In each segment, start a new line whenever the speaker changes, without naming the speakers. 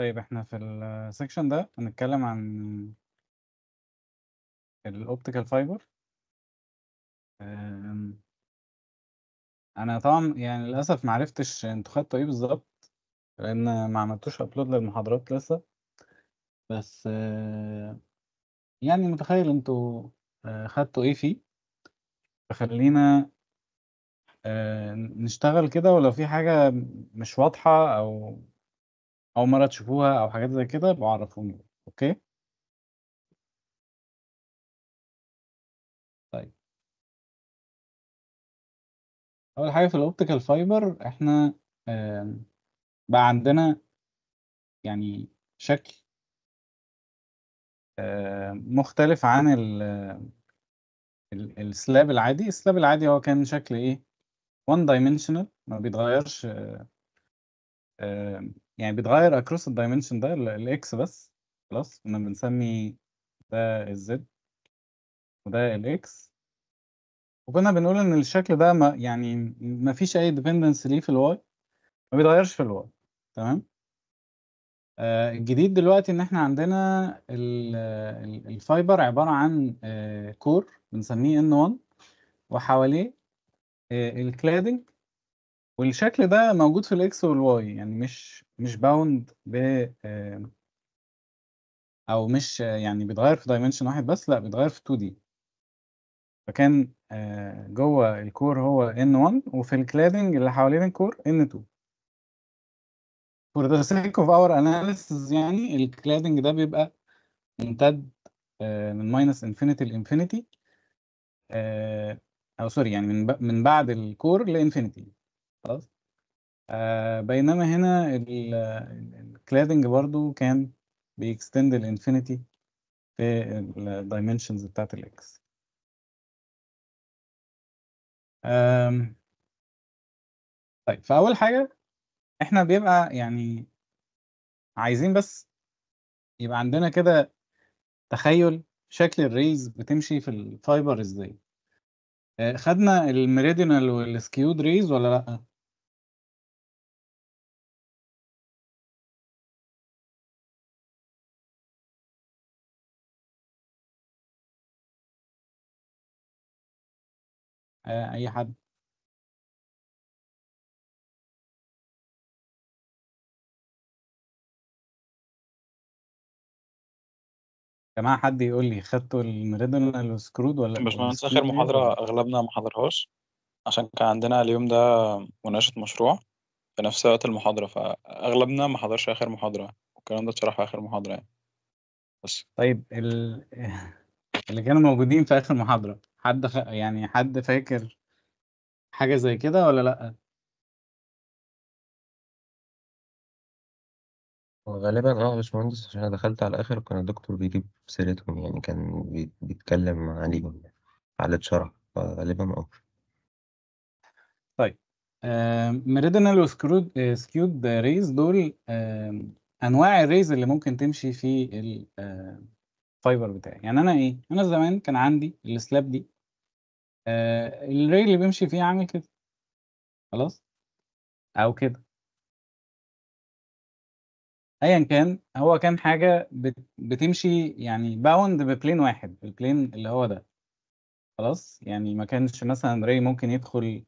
طيب احنا في السكشن ده هنتكلم عن الاوبتيكال فايبر
آمم، انا طبعا يعني للاسف معرفتش انتوا خدتوا ايه بالظبط لان ما عملتوش ابلود للمحاضرات لسه بس آه، يعني متخيل انتوا آه، خدتوا ايه فيه فخلينا آه، نشتغل كده ولو في حاجة مش واضحة أو أول مرّة تشوفوها أو حاجات زي كده ابقوا عرّفوني أوكي؟
طيب. أول حاجة في الأوبتيكال fiber إحنا
بقى عندنا يعني شكل مختلف عن السلاب العادي، السلاب العادي هو كان شكل إيه one dimensional ما بيتغيّرش يعني بيتغير اكروس الدايمنشن ده الاكس بس خلاص كنا بنسمي ده الزد وده الاكس وكنا بنقول ان الشكل ده ما يعني ما فيش اي ديبندنس ليه في الواي ما بيتغيرش في الواي تمام آه، الجديد دلوقتي ان احنا عندنا الفايبر عباره عن كور آه، بنسميه ان 1 وحواليه آه، الكلادنج والشكل ده موجود في الاكس والواي يعني مش مش باوند ب آه، او مش يعني بيتغير في دايمنشن واحد بس لا بيتغير في 2 دي فكان آه، جوه الكور هو N1 وفي الكلادنج اللي حوالين الكور N2 for the sake of our analysis يعني الكلادنج ده بيبقى ممتد آه، من ماينس انفينيتي لانفينيتي او سوري يعني من من بعد الكور لانفينيتي خلاص آه بينما هنا الكلادنج برضو كان بيكستند الانفينيتي في الدايمنشنز بتاعت الاكس
طيب فاول حاجه
احنا بيبقى يعني عايزين بس يبقى عندنا كده تخيل شكل الريز بتمشي في الفايبر ازاي آه، خدنا الميريدينال والسكيود ريز ولا لا
آه، اي حد
جماعة حد يقول لي خدتوا الميريدونال وسكرود ولا باشمهندس آخر محاضرة أغلبنا ما حضرهاش عشان كان عندنا اليوم ده مناقشة مشروع في نفس وقت المحاضرة فأغلبنا ما حضرش آخر محاضرة والكلام ده اتشرح في آخر محاضرة يعني بس طيب ال... اللي كانوا موجودين في آخر محاضرة حد خ... يعني حد فاكر حاجة زي كده ولا لأ؟
غالبا اه مش مهندس عشان انا دخلت على الاخر كان الدكتور
بيجيب سيرتهم يعني كان بيتكلم عليهم يعني على شرح فغالبا اه طيب ميريدينال وسكرود سكيود ريز دول أنواع الريز اللي ممكن تمشي في الفايبر بتاعي يعني انا ايه انا زمان كان عندي السلاب دي آه الري اللي بيمشي فيه عامل كده خلاص او كده ايا كان هو كان حاجه بتمشي يعني باوند ببلين واحد البلين اللي هو ده خلاص يعني ما كانش مثلا ري ممكن يدخل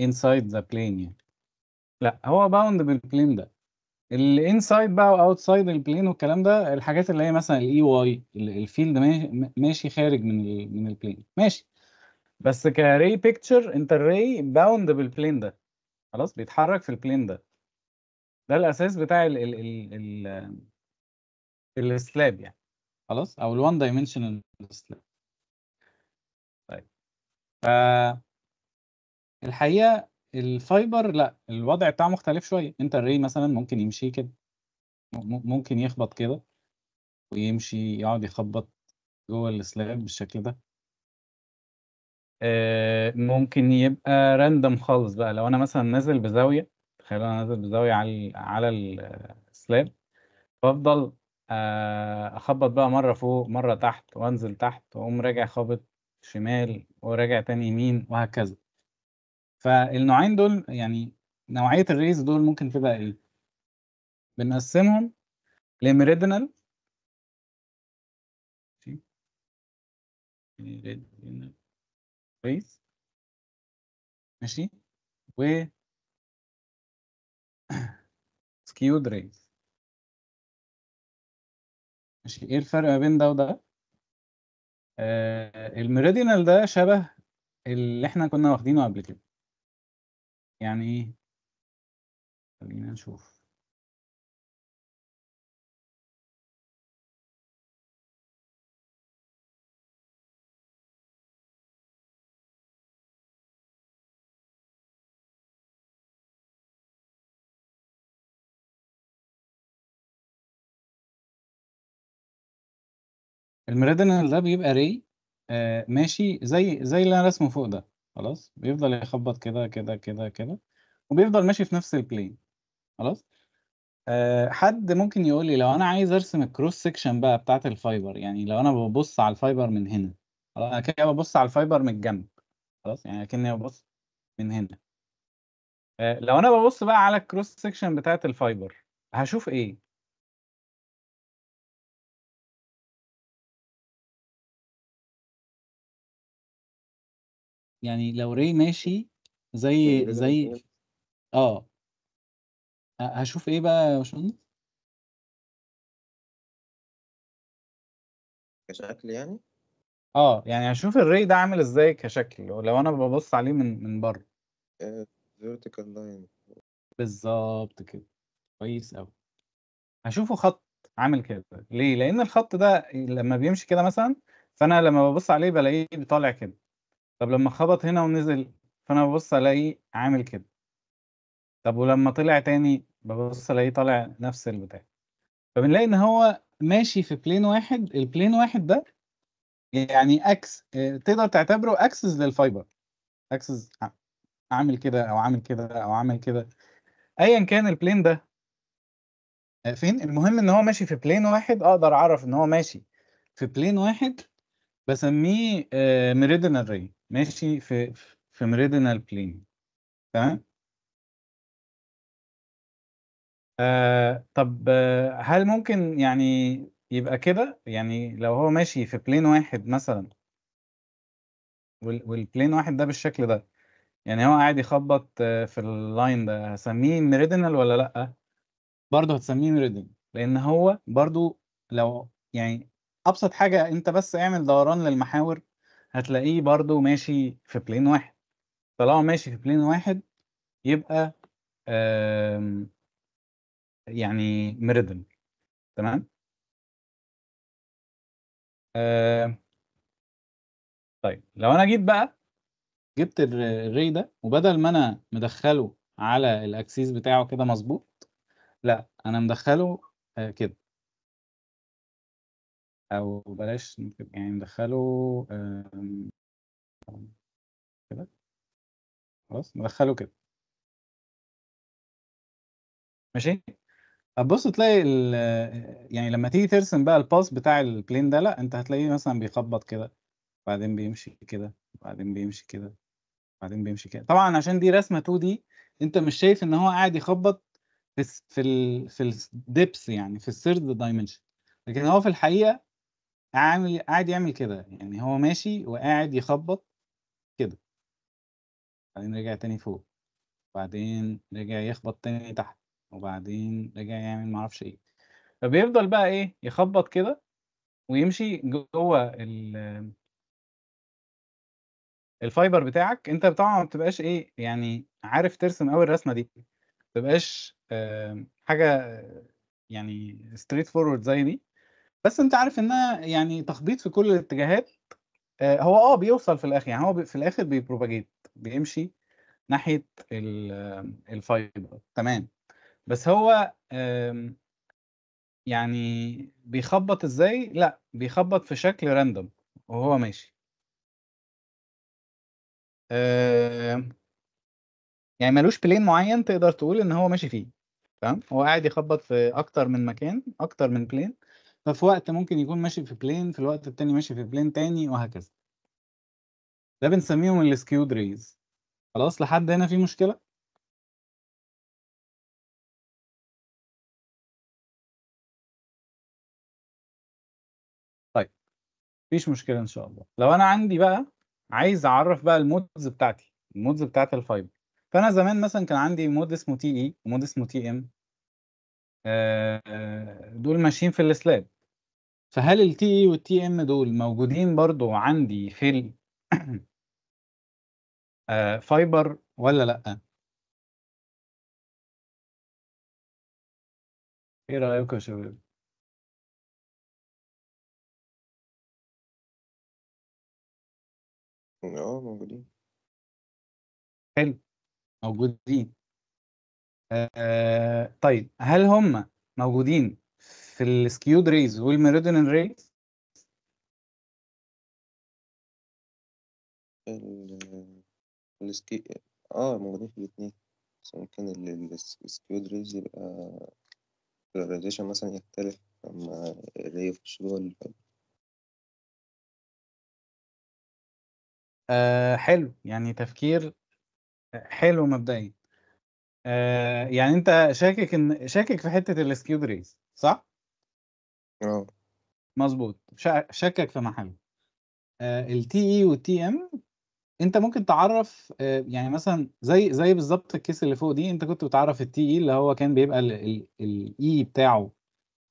انسايد ذا بلين يعني لا هو باوند بالبلين ده الانسايد بقى واوتسايد البلين والكلام ده الحاجات اللي هي مثلا الاي واي الفيلد ماشي خارج من من البلين ماشي بس كاري بيكتشر انت الري باوند بالبلين ده خلاص بيتحرك في البلين ده ده الاساس بتاع ال ال ال ال السلاب يعني خلاص او الوان دايمنشنال سلاب طيب ف آه، الحقيقه الفايبر لأ، الوضع بتاعه مختلف شوية، أنت الري مثلًا ممكن يمشي كده، ممكن يخبط كده ويمشي يقعد يخبط جوّه السلاب بالشكل ده. آه، ممكن يبقى راندم خالص بقى، لو أنا مثلًا نازل بزاوية، تخيل أنا نازل بزاوية على على السلاب وأفضل آه، أخبط بقى مرّة فوق، مرّة تحت وأنزل تحت وأقوم راجع خابط شمال وراجع تاني يمين وهكذا. فالنوعين دول يعني نوعيه الريز دول ممكن تبقى ايه بنقسمهم لميريدنال
ريز ماشي و سكيود ريز
ماشي ايه الفرق ما بين ده وده آه الميريدينال ده شبه اللي احنا كنا واخدينه قبل كده يعني ايه
خلينا نشوف
الميريديانال ده بيبقى ري آه ماشي زي زي اللي انا رسمه فوق ده خلاص بيفضل يخبط كده كده كده كده وبيفضل ماشي في نفس البلين خلاص أه حد ممكن يقول لي لو انا عايز ارسم الكروس سيكشن بقى بتاعت الفايبر يعني لو انا ببص على الفايبر من هنا خلاص انا كده ببص على الفايبر من الجنب خلاص يعني اكني ببص من هنا أه لو انا ببص بقى على الكروس سيكشن بتاعت الفايبر هشوف ايه
يعني لو ري ماشي زي زي اه هشوف ايه بقى يا باشمهندس
كشكل يعني اه يعني هشوف الري ده عامل ازاي كشكل لو انا ببص عليه من من بره فيرتيكال آه، لاين بالظبط كده كويس قوي هشوفه خط عامل كده ليه لان الخط ده لما بيمشي كده مثلا فانا لما ببص عليه بلاقيه طالع كده طب لما خبط هنا ونزل فأنا ببص ألاقيه عامل كده طب ولما طلع تاني ببص ألاقيه طالع نفس البتاع فبنلاقي إن هو ماشي في بلين واحد البلين واحد ده يعني أكس تقدر تعتبره أكسس للفايبر أكسس عامل كده أو عامل كده أو عامل كده أيا كان البلين ده فين المهم ان هو ماشي في بلين واحد اقدر اعرف ان هو ماشي في بلين واحد بسميه ميريدينال آه، ري ماشي في في ميريدينال بلين تمام آه طب آه هل ممكن يعني يبقى كده يعني لو هو ماشي في بلين واحد مثلا والبلين واحد ده بالشكل ده يعني هو قاعد يخبط آه في اللاين ده هسميه ميريدينال ولا لأ؟ برضه هتسميه ميريدينال لأن هو برضه لو يعني أبسط حاجة أنت بس اعمل دوران للمحاور هتلاقيه برضو ماشي في بلين واحد طالما ماشي في بلين واحد يبقى يعني ميريدن تمام طيب لو انا جيت بقى جبت الري ده وبدل ما انا مدخله على الاكسيس بتاعه كده مظبوط لا انا مدخله آه، كده او بلاش يعني ندخله
كده خلاص ندخله كده
ماشي هتبص تلاقي يعني لما تيجي ترسم بقى الباس بتاع البلين ده لا انت هتلاقيه مثلا بيخبط كده بعدين بيمشي كده بعدين بيمشي كده بعدين بيمشي كده طبعا عشان دي رسمه 2 دي انت مش شايف ان هو قاعد يخبط في الـ في الـ في الدبس يعني في الثيرد دايمنشن لكن هو في الحقيقه عامل قاعد يعمل كده يعني هو ماشي وقاعد يخبط كده بعدين رجع تاني فوق وبعدين رجع يخبط تاني تحت وبعدين رجع يعمل معرفش ايه فبيفضل بقى ايه يخبط كده ويمشي جوه ال الفايبر بتاعك انت طبعا ما بتبقاش ايه يعني عارف ترسم قوي الرسمه دي ما بتبقاش آه، حاجه آه، يعني ستريت فورورد زي دي بس أنت عارف إنها يعني تخبيط في كل الاتجاهات آه، هو آه بيوصل في الآخر يعني هو في الآخر بيبروباجيت بيمشي ناحية الفايبر تمام بس هو يعني بيخبط إزاي؟ لأ بيخبط في شكل راندوم وهو ماشي يعني مالوش بلين معين تقدر تقول إن هو ماشي فيه تمام هو قاعد يخبط في أكتر من مكان أكتر من بلين ففي وقت ممكن يكون ماشي في بلين في الوقت التاني ماشي في بلين تاني وهكذا ده بنسميهم السكيود ريز خلاص لحد هنا في مشكلة طيب مفيش مشكلة إن شاء الله لو أنا عندي بقى عايز أعرف بقى المودز بتاعتي المودز بتاعت الفايبر فأنا زمان مثلا كان عندي مود اسمه تي إي e، ومود اسمه تي إم آه، دول ماشيين في السلاب فهل التي اي e والتي ام دول موجودين برضو عندي في فايبر آه، ولا لا
ايه رايكم يا شباب
اه موجودين حلو موجودين آه طيب هل هم موجودين في السكيود ريز والميريدينال ريز؟ ال السكي اه موجودين في الاثنين بس ممكن السكيود ريز يبقى البولاريزيشن مثلا يختلف لما
الري يخش الشغل الفايبر
آه، حلو يعني تفكير حلو مبدئيا آه، يعني انت شاكك ان شاكك في حته السكيود ريس صح؟ اه مظبوط شاكك في محله التي اي والتي ام انت ممكن تعرف آه، يعني مثلا زي زي بالظبط الكيس اللي فوق دي انت كنت بتعرف التي اي e اللي هو كان بيبقى الاي e بتاعه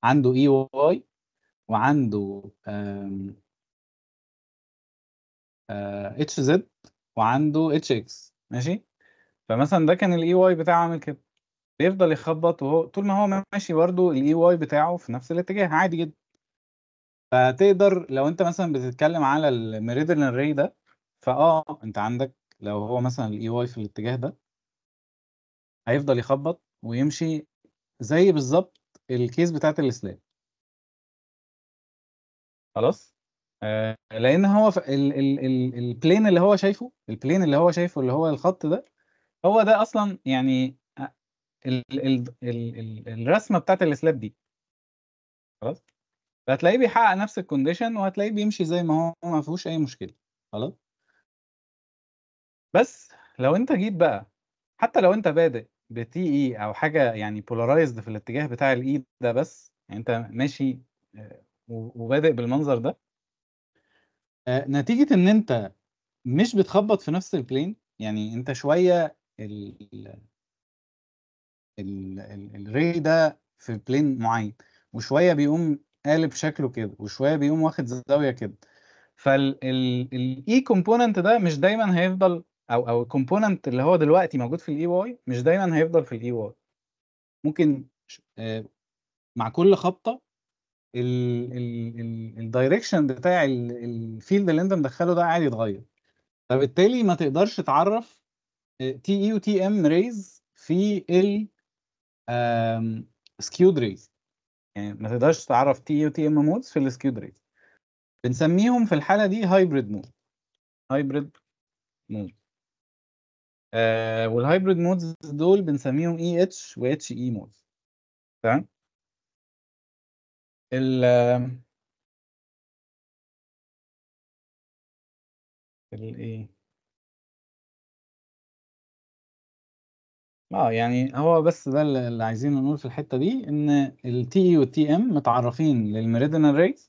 عنده اي e واي وعنده اتش زد آه، وعنده اتش اكس ماشي فمثلا ده كان الاي واي e بتاعه عامل كده بيفضل يخبط وهو طول ما هو ماشي برضه الاي واي e بتاعه في نفس الاتجاه عادي جدا فتقدر لو انت مثلا بتتكلم على الميريدن ري ده فاه انت عندك لو هو مثلا الاي واي e في الاتجاه ده هيفضل يخبط ويمشي زي بالظبط الكيس بتاعت السلاب خلاص آه لان هو البلين اللي هو شايفه البلين اللي هو شايفه اللي هو الخط ده هو ده أصلًا يعني آه، ال ال ال الرسمة بتاعت السلاب دي. خلاص؟ فهتلاقيه بيحقق نفس الكونديشن وهتلاقيه بيمشي زي ما هو ما فيهوش أي مشكلة، خلاص؟ بس لو أنت جيت بقى حتى لو أنت بادئ اي e أو حاجة يعني بولارايزد في الاتجاه بتاع الايد e ده بس، يعني أنت ماشي آه، وبادئ بالمنظر ده آه، نتيجة إن أنت مش بتخبّط في نفس البلين يعني أنت شوية الري ده في بلين معين وشويه بيقوم قالب شكله كده وشويه بيقوم واخد زاويه كده فالاي كومبوننت e ده مش دايما هيفضل او او الكومبوننت اللي هو دلوقتي موجود في الاي واي e مش دايما هيفضل في الاي واي e ممكن آه، مع كل خبطه الدايركشن بتاع الفيلد اللي انت مدخله ده قاعد يتغير فبالتالي ما تقدرش تعرف تي اي وتي ام ريز في ال سكيود ريز يعني ما تقدرش تعرف تي اي وتي ام مودز في السكيود ريز بنسميهم في الحاله دي هايبريد مود هايبريد مود والهايبريد مودز دول بنسميهم اي e اتش و اتش اي مودز تمام ال الايه آه، يعني هو بس ده اللي عايزين نقول في الحتّة دي، إن والتي ام e متعرّفين للmeridional rays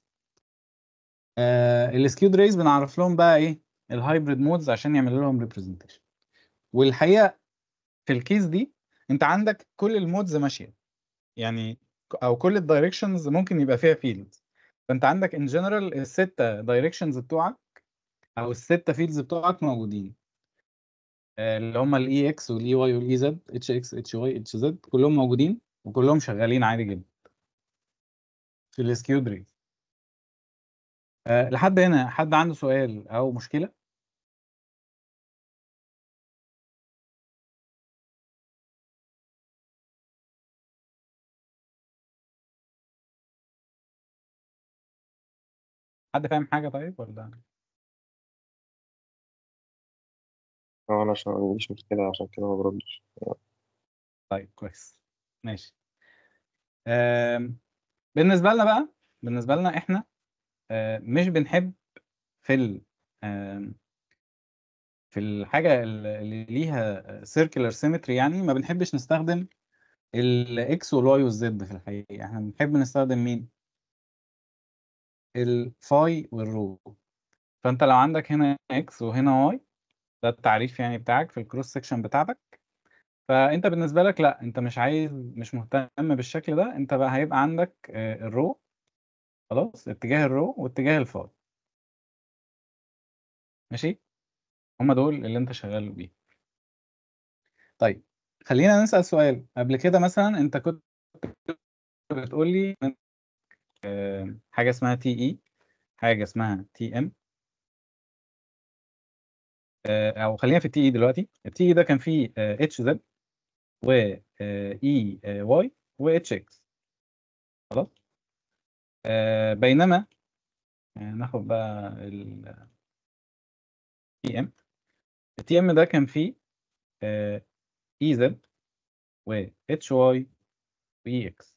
آه السكيود rays بنعرّف لهم بقى إيه، الهايبريد modes عشان يعملوا لهم representation. والحقيقة في الكيس دي أنت عندك كل المودز ماشية، يعني أو كل الدايركشنز ممكن يبقى فيها فيلدز فأنت عندك in general السته directions بتوعك أو السته fields بتوعك موجودين. آه، اللي هم الاي اكس والاي واي والاي زد اتش اكس اتش واي اتش زد كلهم موجودين وكلهم شغالين عادي جدا في السكيو دري آه، لحد هنا حد عنده سؤال او مشكله
حد فاهم حاجه طيب ولا انا عشان ما عنديش مشكلة عشان كده ما بردش
طيب كويس ماشي بالنسبة لنا بقى بالنسبة لنا احنا آه، مش بنحب في ال في الحاجة اللي ليها سيركلر سيمتري يعني ما بنحبش نستخدم الاكس والواي والزد في الحقيقة احنا بنحب نستخدم مين؟ الفاي والرو فانت لو عندك هنا اكس وهنا واي ده التعريف يعني بتاعك في الكروس سيكشن بتاعتك فانت بالنسبه لك لا انت مش عايز مش مهتم بالشكل ده انت بقى هيبقى عندك آه، الرو خلاص اتجاه الرو واتجاه الفار ماشي هما دول اللي انت شغال بيه طيب خلينا نسال سؤال قبل كده مثلا انت كنت بتقول لي آه، حاجه اسمها تي اي e، حاجه اسمها تي ام آه، او خلينا في التي اي دلوقتي التي اي ده كان فيه اتش آه، زد و اي آه، واي e، و اتش اكس خلاص بينما ناخد بقى ال تي ام التي ام ده كان فيه اي زد e
و اتش واي و اي e اكس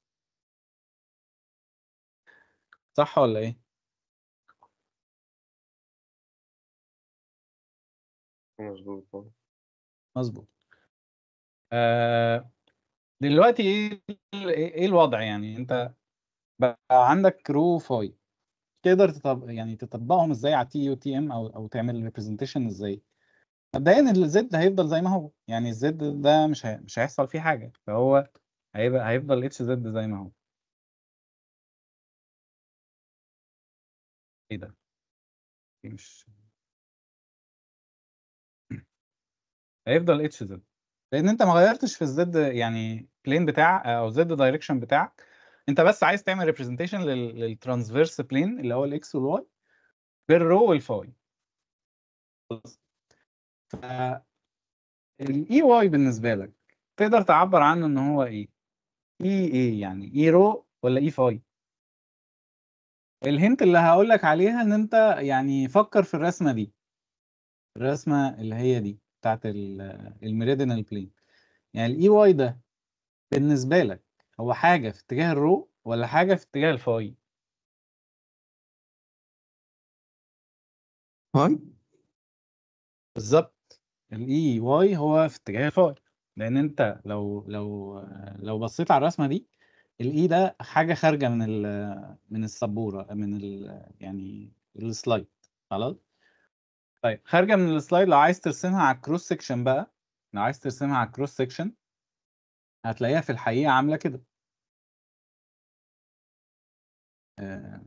صح ولا ايه؟
مظبوط آه. مظبوط آه دلوقتي إيه, ايه ايه الوضع يعني انت بقى عندك رو فاي تقدر تطب... يعني تطبقهم ازاي على تي يو تي ام او او تعمل ريبريزنتيشن ازاي مبدئيا الزد هيفضل زي ما هو يعني الزد ده مش هي... مش هيحصل فيه حاجه فهو هيبقى هيفضل اتش زد زي ما هو
ايه ده مش
هيفضل اتش زد لان انت ما غيرتش في الزد يعني بلين بتاع آه، او زد دايركشن بتاعك انت بس عايز تعمل ريبريزنتيشن للترانسفيرس بلين اللي هو الاكس والواي بالرو والفاي ف الاي واي e بالنسبه لك تقدر تعبر عنه ان هو ايه اي e ايه يعني اي e رو ولا اي فاي الهنت اللي هقول لك عليها ان انت يعني فكر في الرسمه دي الرسمه اللي هي دي بتاعت الميريدينال بلين يعني الاي واي e ده بالنسبه لك هو حاجه في اتجاه الرو ولا حاجه في اتجاه الفاي فاي بالظبط الاي واي e هو في اتجاه الفاي لان انت لو لو لو بصيت على الرسمه دي الاي e ده حاجه خارجه من من السبوره من ال يعني السلايد خلاص طيب خارجه من السلايد لو عايز ترسمها على الكروس سكشن بقى لو عايز ترسمها على الكروس سكشن هتلاقيها في الحقيقه عامله كده
آه،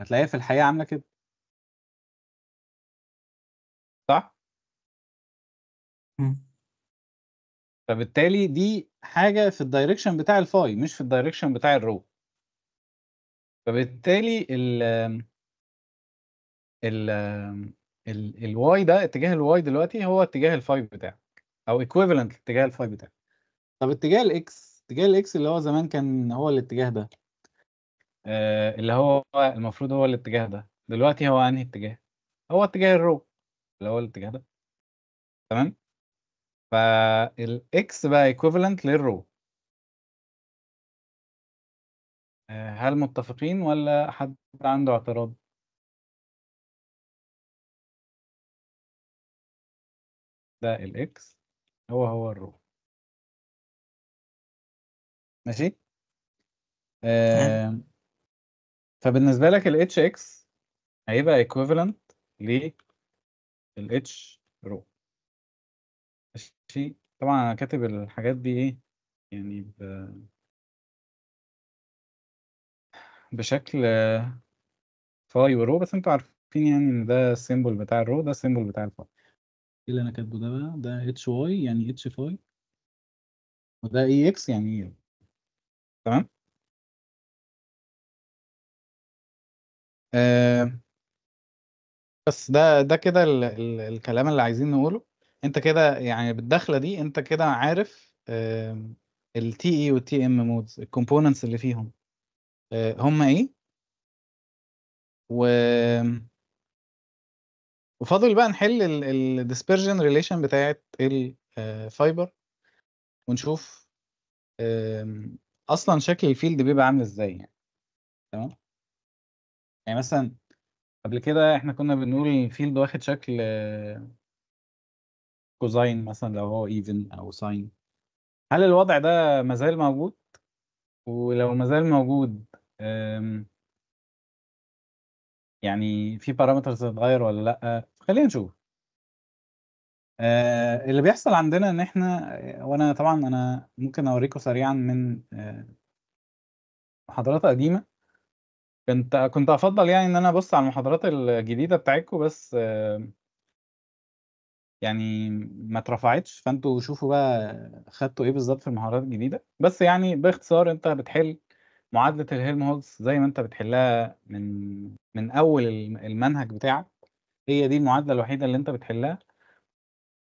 هتلاقيها في الحقيقه عامله كده صح
فبالتالي دي حاجه في الدايركشن بتاع الفاي مش في الدايركشن بتاع الرو فبالتالي ال ال الواي ده اتجاه الواي دلوقتي هو اتجاه الفاي بتاعك او ايكويفالنت لاتجاه الفاي بتاعك طب اتجاه الاكس اتجاه الاكس اللي هو زمان كان هو الاتجاه ده آه اللي هو المفروض هو الاتجاه ده دلوقتي هو انهي اتجاه هو اتجاه الرو اللي هو الاتجاه ده تمام
فالاكس بقى ايكويفالنت للرو آه، هل متفقين ولا حد عنده اعتراض ده الاكس هو هو الرو ماشي
آه فبالنسبة لك ال HX هيبقى equivalent لل H رو ماشي طبعا أنا كاتب الحاجات دي إيه يعني ب... بشكل فاي ورو بس انتوا عارفين يعني ان ده السيمبل بتاع الرو ده السيمبل بتاع الفاي ايه اللي انا كاتبه ده بقى ده اتش واي يعني اتش فاي وده اي e اكس يعني ايه تمام
آه
بس ده ده كده ال ال الكلام اللي عايزين نقوله انت كده يعني بالدخله دي انت كده عارف تي اي والتي ام مودز الكومبوننتس اللي فيهم آه هم ايه و وفاضل بقى نحل الديسبرجن ريليشن بتاعت الفايبر آه، ونشوف اصلا شكل الفيلد بيبقى عامل ازاي يعني تمام يعني مثلا قبل كده احنا كنا بنقول الفيلد واخد شكل كوزاين آه، مثلا لو هو ايفن او ساين هل الوضع ده مازال موجود ولو مازال موجود يعني في بارامترز هتتغير ولا لأ خلينا نشوف آه اللي بيحصل عندنا ان احنا وانا طبعا انا ممكن اوريكم سريعا من آه محاضرات قديمه كنت كنت افضل يعني ان انا ابص على المحاضرات الجديده بتاعتكم بس آه، يعني ما اترفعتش فانتوا شوفوا بقى خدتوا ايه بالظبط في المحاضرات الجديده بس يعني باختصار انت بتحل معادلة الهيلمهولتز زي ما أنت بتحلها من من أول المنهج بتاعك هي دي المعادلة الوحيدة اللي أنت بتحلها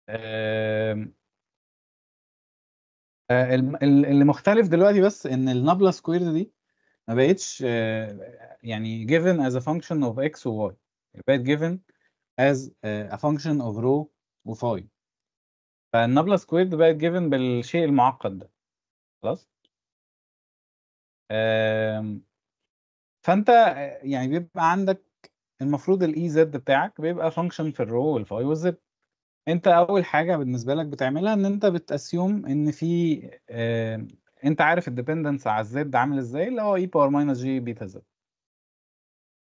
آه، اللي مختلف دلوقتي بس إن النابلة سكوير دي ما بقتش آه، يعني given as a function of x و y بقت given as a function of rho و phi فالنابلة سكويرد بقت given بالشيء المعقد ده خلاص فانت آه، يعني بيبقى عندك المفروض الاي زد e بتاعك بيبقى فانكشن في الرو والفاي والزد انت اول حاجه بالنسبه لك بتعملها ان انت بتاسيوم ان في اه انت عارف الديبندنس على الزد عامل ازاي اللي هو اي باور ماينس جي بيتا زد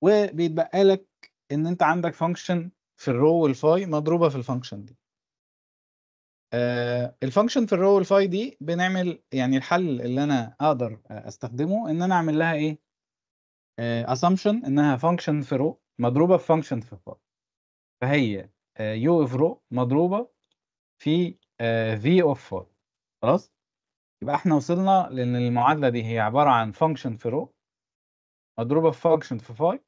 وبيتبقى لك ان انت عندك فانكشن في الرو والفاي مضروبه في الفانكشن دي آه، الفانكشن في الرول فاي دي بنعمل يعني الحل اللي انا اقدر استخدمه ان انا اعمل لها ايه اسامبشن آه، انها فانكشن في رو مضروبه في فانكشن في فاي فهي يو اوف رو مضروبه في في اوف فاي خلاص يبقى احنا وصلنا لان المعادله دي هي عباره عن فانكشن في رو مضروبه في فانكشن في فاي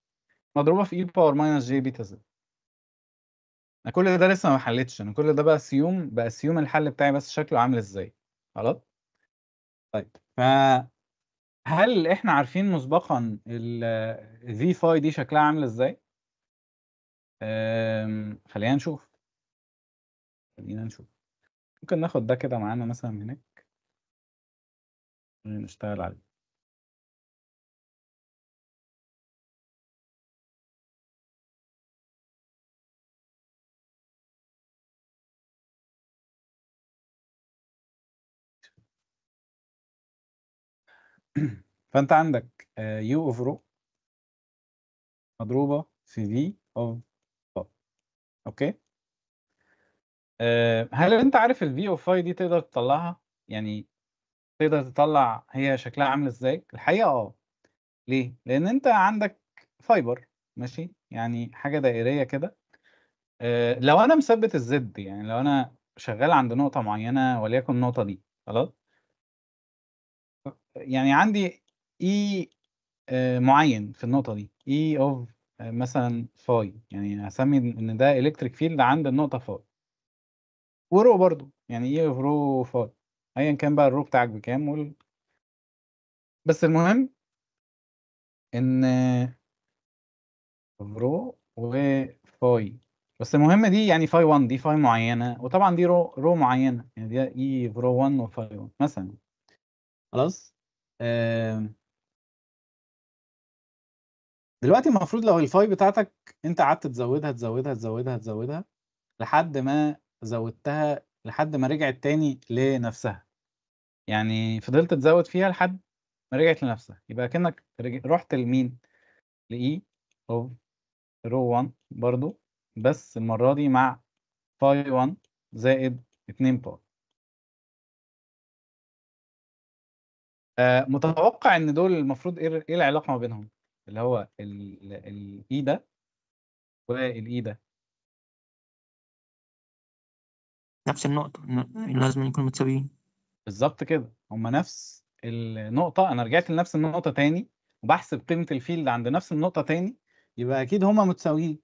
مضروبه في اي باور ماينس جي بيتا زد انا كل ده لسه ما حلتش انا كل ده باسيوم باسيوم الحل بتاعي بس شكله عامل ازاي خلاص طيب ف هل احنا عارفين مسبقا v فاي دي شكلها عامل ازاي آمم، خلينا نشوف خلينا نشوف ممكن ناخد ده
كده معانا مثلا هناك نشتغل عليه فانت عندك
يو اوف رو مضروبه في في اوف فاي اوكي آه، هل انت عارف الفي اوف فاي دي تقدر تطلعها يعني تقدر تطلع هي شكلها عامل ازاي الحقيقه اه ليه لان انت عندك فايبر ماشي يعني حاجه دائريه كده آه، لو انا مثبت الزد يعني لو انا شغال عند نقطه معينه وليكن النقطه دي خلاص يعني عندي e، اي آه، معين في النقطه دي اي e اوف آه، مثلا فاي يعني هسمي ان ده الكتريك فيلد عند النقطه فاي ورو برضو يعني اي اوف رو فاي ايا كان بقى الرو بتاعك بكام وال... بس المهم ان رو آه، وفاي بس المهم دي يعني فاي 1 دي فاي معينه وطبعا دي رو رو معينه يعني دي اي رو 1 وفاي 1 مثلا خلاص دلوقتي المفروض لو الفاي بتاعتك انت قعدت تزودها تزودها تزودها تزودها لحد ما زودتها لحد ما رجعت تاني لنفسها يعني فضلت تزود فيها لحد ما رجعت لنفسها يبقى كأنك رحت لمين لإي او رو 1 برضو بس المرة دي مع فاي 1 زائد 2 باي آه متوقع ان دول المفروض ايه, إيه العلاقه ما بينهم اللي هو الاي ده والاي ده
نفس النقطة لازم يكونوا
متساويين بالظبط كده هما نفس النقطه انا رجعت لنفس النقطه تاني وبحسب قيمه الفيلد عند نفس النقطه تاني يبقى اكيد هما متساويين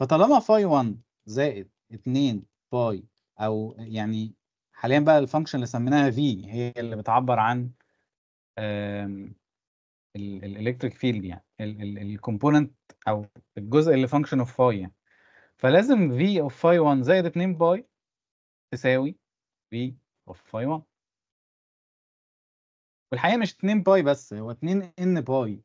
فطالما فاي 1 زائد 2 باي او يعني حاليا بقى الفانكشن اللي سميناها في هي اللي بتعبر عن الالكتريك فيلد يعني الكومبوننت او الجزء اللي فانكشن اوف فاي يعني فلازم في اوف فاي 1 زائد 2 باي تساوي في اوف فاي 1 والحقيقه مش 2 باي بس هو 2 ان باي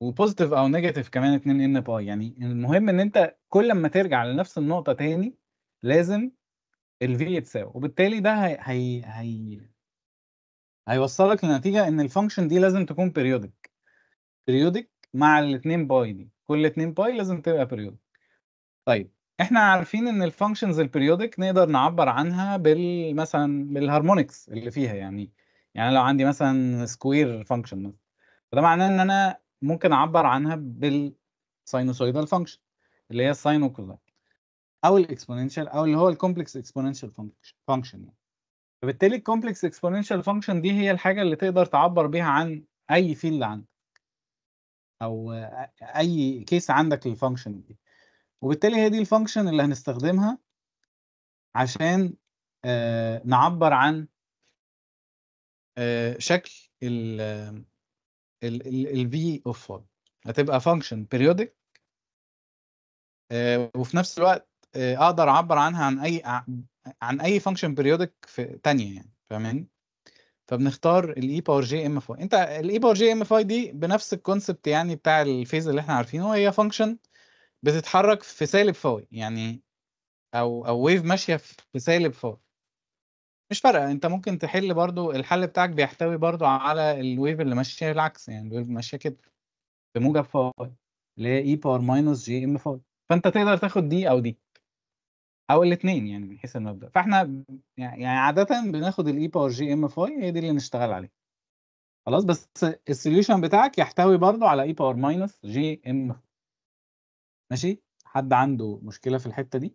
وبوزيتيف او نيجاتيف كمان 2 ان باي يعني المهم ان انت كل ما ترجع لنفس النقطه تاني لازم الفي يتساوي وبالتالي ده هي هي هيوصلك لنتيجه ان الفانكشن دي لازم تكون بيريودك بيريودك مع الاثنين باي دي كل اثنين باي لازم تبقى بيريودك طيب احنا عارفين ان الفانكشنز البيريودك نقدر نعبر عنها بال مثلا بالهارمونكس اللي فيها يعني يعني لو عندي مثلا سكوير فانكشن فده معناه ان انا ممكن اعبر عنها بالساينوسويدال فانكشن اللي هي الساين وكلها او الاكسبوننشال او اللي هو الكومبلكس اكسبوننشال فانكشن يعني فبالتالي الكومبلكس اكسبوننشال فانكشن دي هي الحاجه اللي تقدر تعبر بيها عن اي فيلد عندك او اي كيس عندك للفانكشن دي وبالتالي هي دي الفانكشن اللي هنستخدمها عشان آه، نعبر عن آه، شكل ال ال v of فولد هتبقى function periodic آه، وفي نفس الوقت اقدر اعبر عنها عن اي عن اي فانكشن بيريودك في تانية يعني فاهمين فبنختار الاي باور جي ام اف اي انت الاي باور جي ام اف اي دي بنفس الكونسبت يعني بتاع الفيز اللي احنا عارفينه هي فانكشن بتتحرك في سالب فوري يعني او او ويف ماشيه في سالب فوري مش فارقه انت ممكن تحل برضو الحل بتاعك بيحتوي برضو على الويف اللي ماشيه العكس يعني الويف ماشيه كده بموجب فوري اللي هي اي باور ماينس جي ام فوري فانت تقدر تاخد دي او دي او الاثنين يعني من حيث المبدا فاحنا يعني عاده بناخد الاي باور جي ام فاي هي دي اللي نشتغل عليها خلاص بس السوليوشن بتاعك يحتوي برضو على اي باور ماينس جي ام ماشي حد عنده مشكله في الحته دي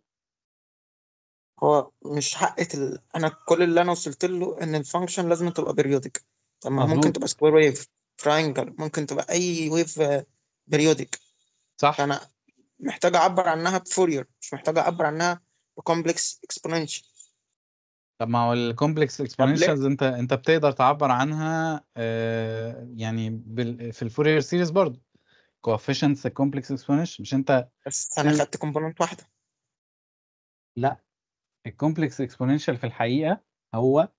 هو مش حقة ال... انا كل اللي انا وصلت له ان الفانكشن لازم تبقى بيريودك طب ما ممكن تبقى سكوير ويف تراينجل ممكن تبقى اي ويف بيريودك آه، صح فانا محتاج اعبر عنها بفورير مش محتاج اعبر عنها كومبلكس اكسبوننشال طب ما هو الكومبلكس اكسبوننشالز انت انت بتقدر تعبر عنها آه، يعني في الفورير سيريز برضه كوفيشنتس الكومبلكس اكسبوننشال مش انت بس انا خدت كومبوننت واحده لا الكومبلكس اكسبوننشال في الحقيقه هو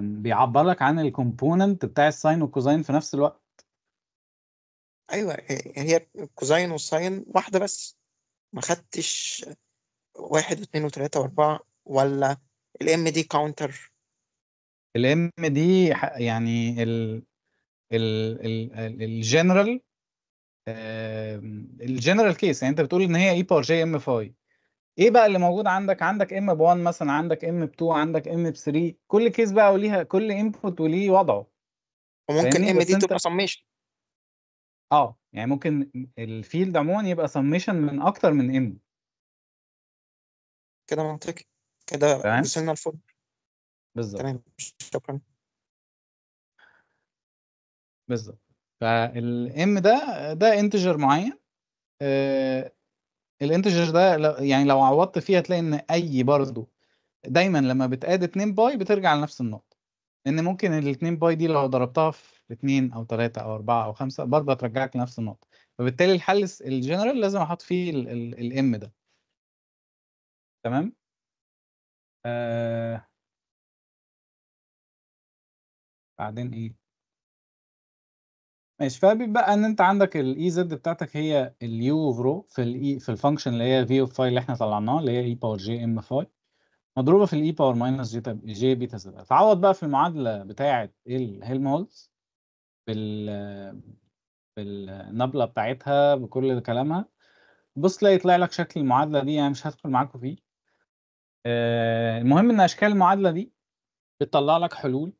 بيعبر لك عن الكومبوننت بتاع الساين والكوزاين في نفس الوقت ايوه هي الكوزاين والساين واحده بس ما خدتش واحد واثنين وثلاثة وأربعة ولا الام دي كاونتر الام دي يعني ال ال الجنرال الجنرال كيس يعني انت بتقول ان هي اي باور جي ام 5 ايه بقى اللي موجود عندك عندك ام ب 1 مثلا عندك ام ب 2 عندك ام ب 3 كل كيس بقى وليها كل انبوت وليه وضعه
وممكن ام دي
تبقى سميشن اه يعني ممكن الفيلد عموما يبقى سميشن من اكتر من ام كده منطقي كده وصلنا لفول بالظبط تمام شكرا بالظبط فالام ده ده انتجر معين آه الانتجر ده يعني لو عوضت فيه هتلاقي ان اي برضه دايما لما بتقاد 2 باي بترجع لنفس النقطه لان ممكن ال 2 باي دي لو ضربتها في 2 او 3 او 4 او 5 برضه هترجعك لنفس النقطه فبالتالي الحل الجنرال لازم احط فيه الام ده تمام آه بعدين ايه ماشي فبيبقى ان انت عندك الاي زد e بتاعتك هي اليو اوف رو في الاي e في الفانكشن اللي هي في اوف فاي اللي احنا طلعناها اللي هي اي باور جي ام فاي مضروبه في الاي باور ماينس جي جي بيتا زد اتعوض بقى في المعادله بتاعه الهيلمهولتز بال بالنبله بتاعتها بكل كلامها بص تلاقي يطلع لك شكل المعادله دي يعني مش هدخل معاكم فيه آه، المهم ان اشكال المعادله دي بتطلع لك حلول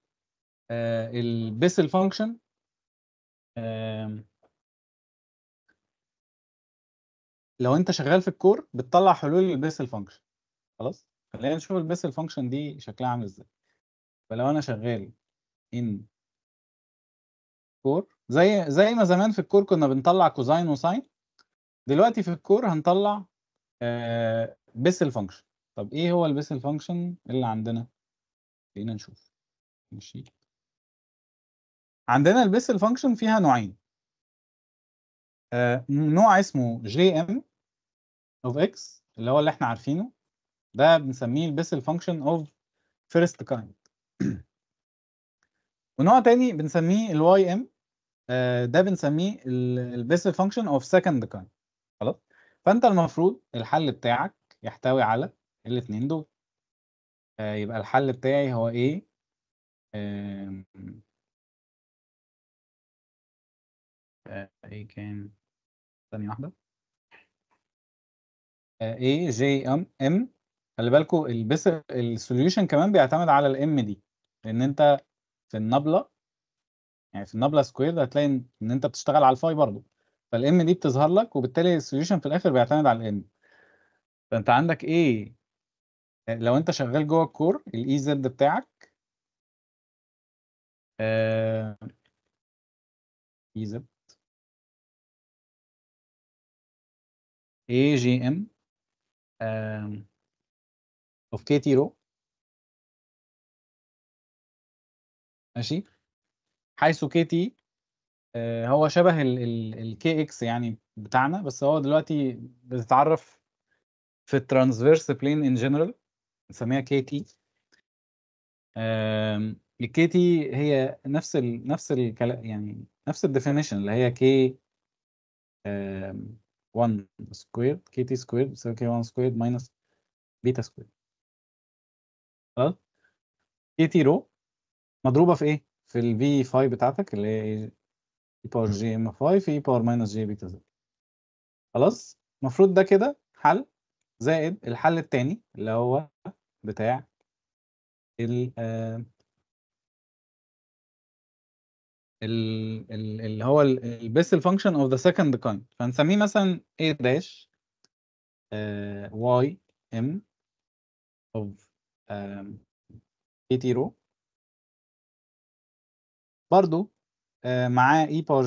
آه، البيسل فانكشن لو انت شغال في الكور بتطلع حلول البيسل فانكشن خلاص خلينا نشوف البيسل فانكشن دي شكلها عامل ازاي فلو انا شغال ان كور زي زي ما زمان في الكور كنا بنطلع كوزاين وساين دلوقتي في الكور هنطلع بيسل آه، فانكشن طب إيه هو البيسل فانكشن اللي عندنا؟ خلينا نشوف ماشي عندنا البيسل فانكشن فيها نوعين آه نوع اسمه جي ام اوف اكس اللي هو اللي احنا عارفينه ده بنسميه البيسل فانكشن اوف فيرست كايند ونوع تاني بنسميه الواي ام آه ده بنسميه البيسل فانكشن اوف سكند كايند خلاص فانت المفروض الحل بتاعك يحتوي على الاثنين دول آه، يبقى الحل بتاعي هو إيه، آه،
إيه كان؟ ثانية واحدة.
آه، ايه جي ام ام خلّي بالكوا البس السوليوشن كمان بيعتمد على الام دي، لإن أنت في النبله يعني في النبله سكوير هتلاقي إن أنت بتشتغل على الفاي برضه، فالام دي بتظهر لك وبالتالي السوليوشن في الآخر بيعتمد على الام فأنت عندك ايه لو انت شغال جوه الكور الاي زد e بتاعك
اي زد اي جي ام اوف كي تي رو
ماشي حيث كي تي آه، هو شبه الكي اكس يعني بتاعنا بس هو دلوقتي بتتعرف في الترانسفيرس بلين ان جنرال نسميها كيتي الكيتي هي نفس ال نفس ال يعني نفس الديفينيشن اللي هي كي 1 سكوير كي تي سكوير بتساوي كي 1 سكوير ماينس بيتا سكوير خلاص كي تي رو مضروبه في ايه؟ في ال في 5 بتاعتك اللي هي اي باور جي ام 5 اي باور ماينس جي بيتا 0 خلاص المفروض ده كده حل زائد الحل التاني اللي هو بتاع ال آه، اللي هو البيسل فانكشن اوف ذا سكند كايند فنسميه مثلا A داش آه، y m of pt
آه،
رو برضو معاه e باور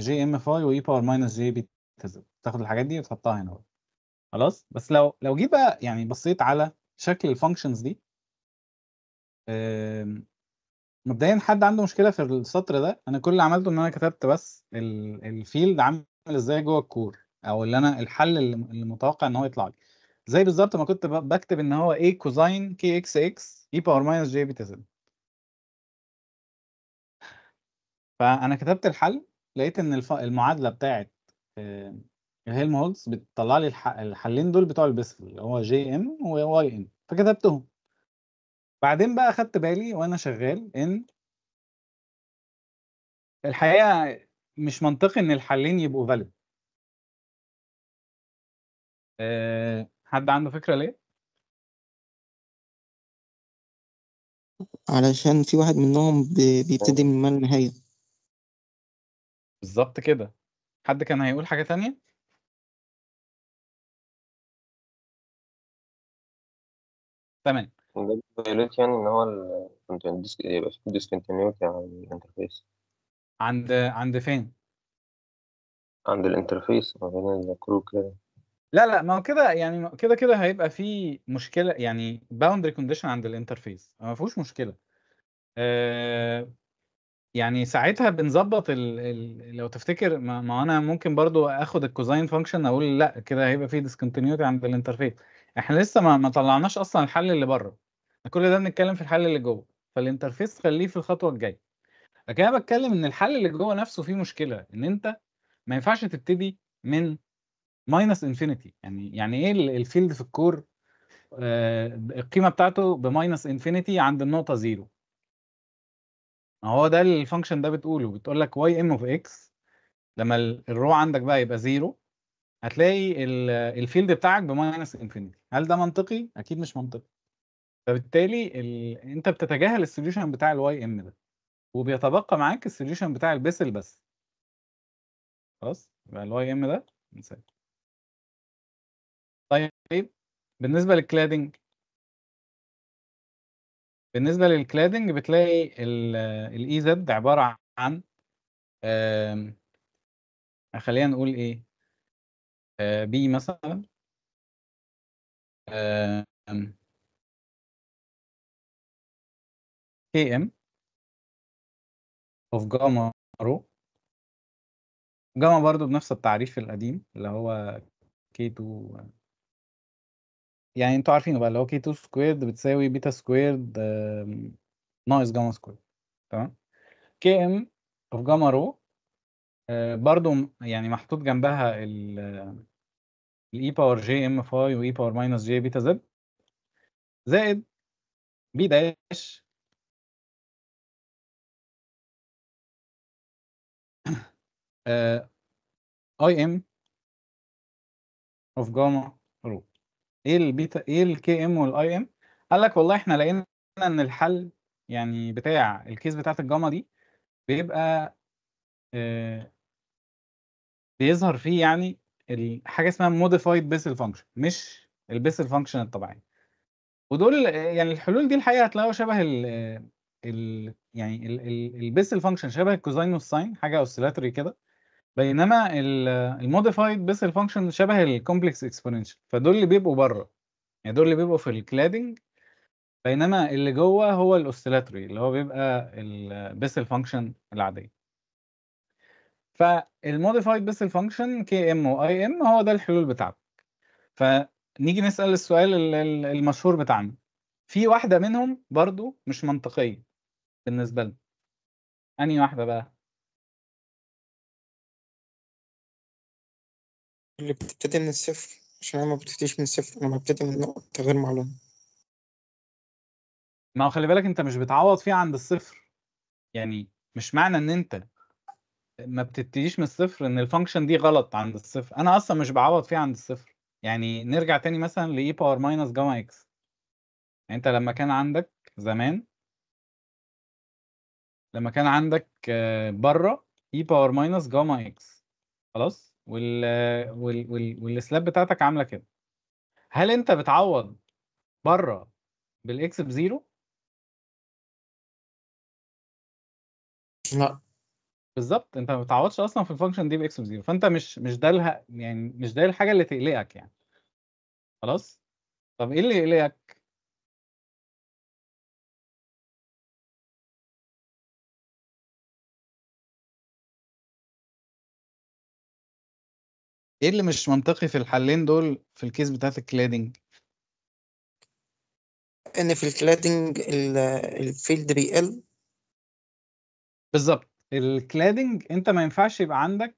j m phi و e باور minus j بيتا z تاخد الحاجات دي وتحطها هنا برضو خلاص بس لو لو جيت بقى يعني بصيت على شكل الفانكشنز دي مبدئيا حد عنده مشكله في السطر ده انا كل اللي عملته ان انا كتبت بس الفيلد عامل ازاي جوه الكور او اللي انا الحل اللي متوقع ان هو يطلع لي زي بالظبط ما كنت بكتب ان هو a كوزين كي اكس اكس e باور ماينس j بتزن فانا كتبت الحل لقيت ان المعادله بتاعت هيلم هولتز بتطلع لي الح... الحلين دول بتوع البسل اللي هو جي ام وواي ام فكتبتهم بعدين بقى خدت بالي وانا شغال ان الحقيقه
مش منطقي ان الحلين يبقوا فاليد أه حد عنده فكره ليه علشان في واحد منهم بيبتدي من النهايه
بالظبط كده حد كان هيقول حاجه تانية
تمام ده يعني ان هو يبقى في ديسكونتينيوتي على الانترفيس
عند عند فين؟ عند الانترفيس ما بين الكرو كده لا لا ما هو كده يعني كده كده هيبقى في مشكله يعني باوندري كونديشن عند الانترفيس ما فيهوش مشكله آه، يعني ساعتها بنظبط لو تفتكر ما... ما انا ممكن برضو اخد الكوزاين فانكشن اقول لا كده هيبقى في ديسكونتينيوتي عند الانترفيس احنا لسه ما, ما طلعناش اصلا الحل اللي بره كل ده بنتكلم في الحل اللي جوه فالانترفيس خليه في الخطوه الجايه لكن انا بتكلم ان الحل اللي جوه نفسه فيه مشكله ان انت ما ينفعش تبتدي من ماينس انفينيتي يعني يعني ايه الفيلد في الكور آه القيمه بتاعته بماينس انفينيتي عند النقطه زيرو هو ده الفانكشن ده بتقوله بتقول لك واي ام اوف اكس لما الرو عندك بقى يبقى زيرو هتلاقي الفيلد بتاعك بماينس انفينيتي هل ده منطقي اكيد مش منطقي فبالتالي ال... انت بتتجاهل السوليوشن بتاع الواي ام ده وبيتبقى معاك السوليوشن بتاع البيسل بس خلاص يبقى الواي ام ده مثال طيب بالنسبه للكلادنج بالنسبه للكلادنج بتلاقي الاي زد e عباره عن خلينا نقول ايه آه، بي مثلا
كي ام اوف جاما رو
جاما برضو بنفس التعريف القديم اللي هو كي 2 يعني انتوا عارفينه بقى اللي هو كي 2 سكويرد بتساوي بيتا سكويرد ناقص جاما سكويرد تمام كي ام اوف جاما رو آه، برضو يعني محطوط جنبها ال الاي باور جي ام فاي واي باور ماينس جي بيتا زد زائد بي
داش
اي ام اوف جاما رو ايه البيتا ايه الكي ام والاي ام قال لك والله احنا لقينا ان الحل يعني بتاع الكيس بتاعت الجاما دي بيبقى آه بيظهر فيه يعني حاجه اسمها موديفايد بيسل فانكشن مش البيسل فانكشن الطبيعيه ودول يعني الحلول دي الحقيقه هتلاقوها شبه ال ال يعني البيسل فانكشن شبه الكوزينوس ساين حاجه اوسيلاتوري كده بينما الموديفايد بيسل فانكشن شبه الكومبلكس اكسبوننشال فدول اللي بيبقوا بره يعني دول اللي بيبقوا في الكلادنج بينما اللي جوه هو الاوسيلاتوري اللي هو بيبقى البيسل فانكشن العاديه فالموديفايد بيسل فانكشن كي ام واي ام هو ده الحلول بتاعتك فنيجي نسال السؤال المشهور بتاعنا في واحده منهم برضو مش منطقيه بالنسبه لنا انهي واحده بقى
اللي بتبتدي من الصفر عشان انا ما بتبتديش من الصفر انا ببتدي من نقطه غير معلومه
ما هو خلي بالك انت مش بتعوض فيها عند الصفر يعني مش معنى ان انت ما بتبتديش من الصفر ان الفانكشن دي غلط عند الصفر انا اصلا مش بعوض فيها عند الصفر يعني نرجع تاني مثلا اي باور ماينس جاما اكس انت لما كان عندك زمان لما كان عندك آه، بره اي باور ماينس جاما اكس خلاص وال وال والسلاب بتاعتك عامله كده هل انت بتعوض بره بالاكس بزيرو؟ لا بالظبط أنت ما بتعوّضش أصلًا في الفانكشن دي باكس و0، فأنت مش مش ده اله يعني مش ده الحاجة اللي تقلقك يعني. خلاص؟ طَب إيه اللي يقلقك؟
إيه اللي مش منطقي في الحلّين دول
في الكيس بتاعة الكلادنج إن في الكلادنج الفيلد بيقل. بالظبط الكلادنج انت ما ينفعش يبقى عندك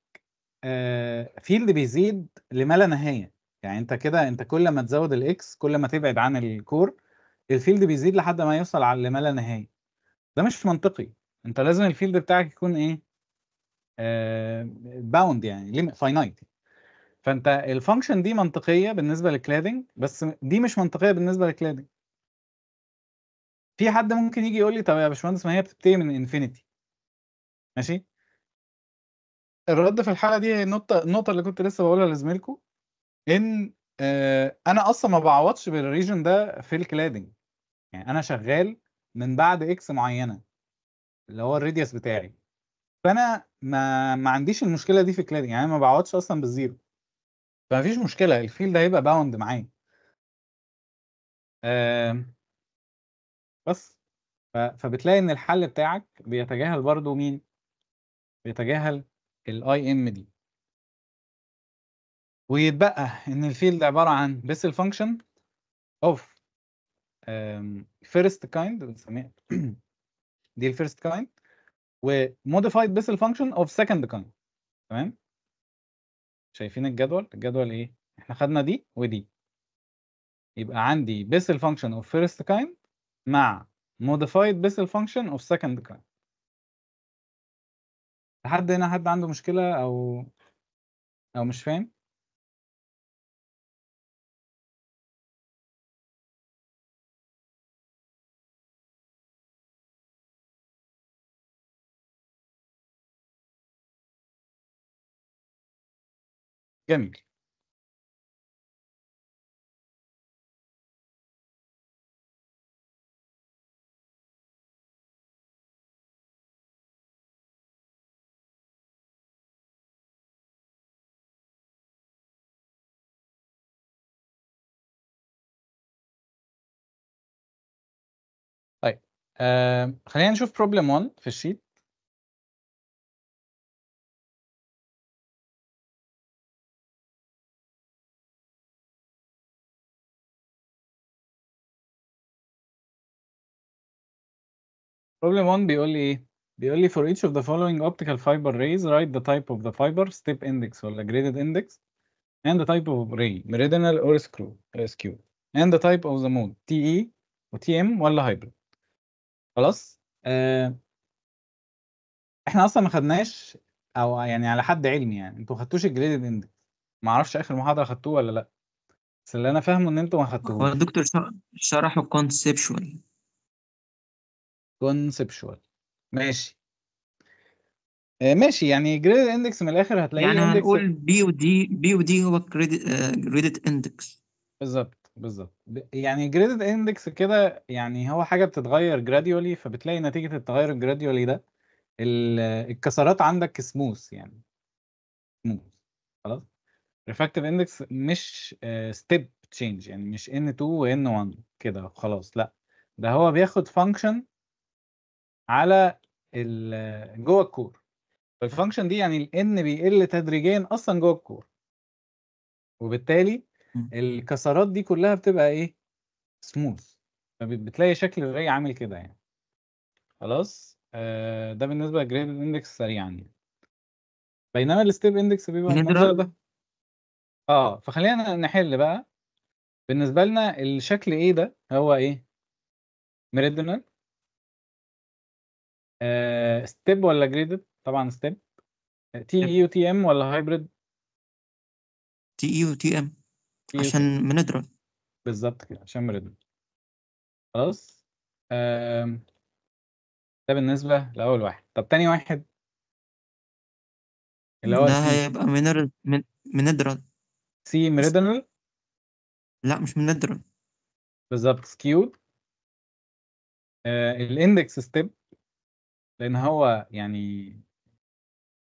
فيلد آه، بيزيد لما لا نهايه يعني انت كده انت كل ما تزود الاكس كل ما تبعد عن الكور الفيلد بيزيد لحد ما يوصل على لما لا نهايه ده مش منطقي انت لازم الفيلد بتاعك يكون ايه باوند آه، يعني فاينايت فانت الفانكشن دي منطقيه بالنسبه للكلادنج بس دي مش منطقيه بالنسبه للكلادنج في حد ممكن يجي يقول لي طب يا باشمهندس ما هي بتبتدي من انفينيتي ماشي الرد في الحاله دي هي النقطه النقطه اللي كنت لسه بقولها لزميلكم ان آه، انا اصلا ما بعوضش بالريجن ده في الكلادنج يعني انا شغال من بعد اكس معينه اللي هو الريديوس بتاعي فانا ما ما عنديش المشكله دي في الكلادنج يعني ما بعوضش اصلا بالزيرو فما فيش مشكله الفيل ده هيبقى باوند معايا بس فبتلاقي ان الحل بتاعك بيتجاهل برضو مين بيتجاهل الاي ام دي ويتبقى ان الفيلد عباره عن بس الفانكشن اوف فيرست كايند بنسميها دي الفيرست كايند وموديفايد بس الفانكشن اوف سكند كايند تمام شايفين الجدول الجدول ايه احنا خدنا دي ودي يبقى عندي بس الفانكشن اوف فيرست كايند مع modified Bessel function of second kind لحد هنا
حد عنده مشكلة أو أو مش فاهم؟ جميل خلينا نشوف بروبلم 1 في الشيت
Problem 1 بيقول لي ايه؟ بيقول لي for each of the following optical fiber rays write the type of the fiber, step index ولا graded index and the type of ray, meridional or screw, uh, skew and the type of the mode TE و TM ولا hybrid. خلاص آه، احنا اصلا ما خدناش او يعني على حد علمي يعني انتوا ما خدتوش الجريدد اندكس ما اعرفش اخر محاضره خدتوه ولا لا بس اللي انا فاهمه ان انتوا ما هو الدكتور شرحه كونسبشوال كونسبشوال ماشي آه، ماشي يعني جريد اندكس من الاخر هتلاقيه يعني هنقول بي ودي بي ودي هو جريد اندكس آه، بالظبط بالظبط يعني جريدد اندكس كده يعني هو حاجه بتتغير جراديولي فبتلاقي نتيجه التغير الجراديولي ده الكسرات عندك سموث يعني سموث خلاص ريفاكتيف اندكس مش ستيب آه، تشينج يعني مش ان 2 وان 1 كده خلاص لا ده هو بياخد فانكشن على جوه الكور فالفانكشن دي يعني الان بيقل تدريجيا اصلا جوه الكور وبالتالي الكسرات دي كلها بتبقى إيه، smooth فبتلاقي شكل الري عامل كده يعني. خلاص؟ آه، ده بالنسبة للجريد index سريعًا يعني. بينما الستيب index بيبقى بالمنظر ده. آه، فخلّينا نحل بقى، بالنسبة لنا الشكل ايه ده هو إيه؟ meridional. آآ آه، step والّا graded؟ طبعًا step. آه، TE وTM e والّا hybrid؟ TE ام عشان مندرون بالظبط كده عشان مندرون خلاص ده بالنسبة لأول واحد طب تاني واحد اللي هو ده سي هيبقى مينرال من... مندرون سي ميريدنال
لا مش مندرون
بالظبط سكيود الاندكس ستيب لان هو يعني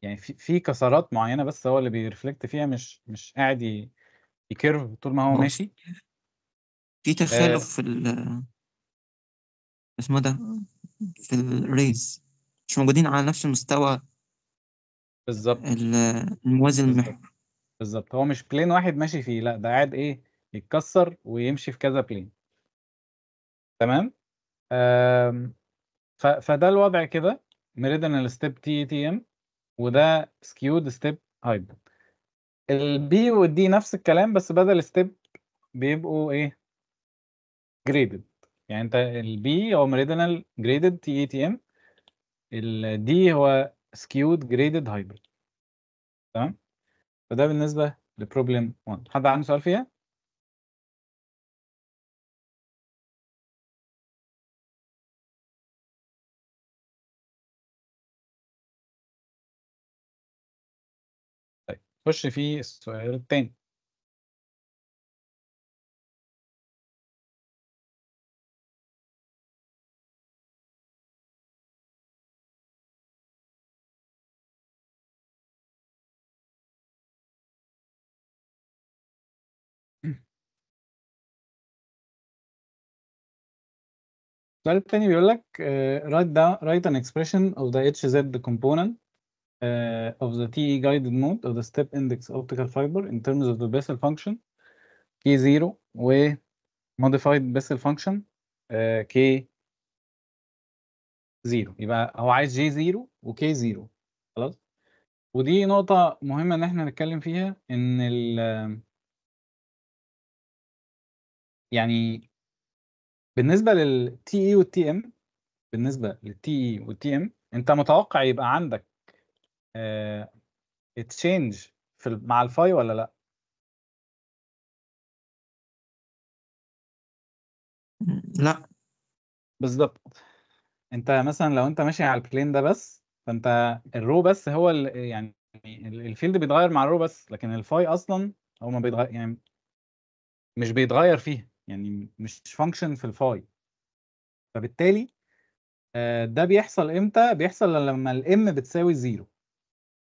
يعني في في كسرات معينه بس هو اللي بيرفلكت فيها مش مش قاعد يكيرف طول ما هو أوه. ماشي في تخلف آه.
في ال اسمه ده
في الريز مش موجودين على نفس المستوى بالظبط الموازي المحور بالظبط هو مش بلين واحد ماشي فيه لا ده قاعد ايه يتكسر ويمشي في كذا بلين تمام ف... فده الوضع كده ميريدنال الستيب تي تي ام وده سكيود ستيب هايبرد البي والدي نفس الكلام بس بدل ستيب بيبقوا ايه جريدد يعني انت البي هو ميريدنال جريدد تي اي تي ام الدي هو سكيود جريدد هايبرد تمام فده بالنسبه لبروبلم 1 حد عنده سؤال فيها
خش في السؤال الثاني السؤال التاني بيقول
لك write down write an expression of the HZ component of the TE guided mode of the step index optical fiber in terms of the Bessel function K0 و modified Bessel function K0 يبقى هو عايز J0 و K0 خلاص ودي نقطة مهمة إن إحنا نتكلم فيها إن ال يعني بالنسبة لل TE وال TM بالنسبة لل TE وال TM أنت متوقع يبقى عندك اتشينج آه، في مع الفاي ولا لا لا بالظبط انت مثلا لو انت ماشي على البلين ده بس فانت الرو بس هو الـ يعني الفيلد بيتغير مع الرو بس لكن الفاي اصلا هو ما بيتغير يعني مش بيتغير فيها يعني مش فانكشن في الفاي فبالتالي آه، ده بيحصل امتى بيحصل لما الام بتساوي زيرو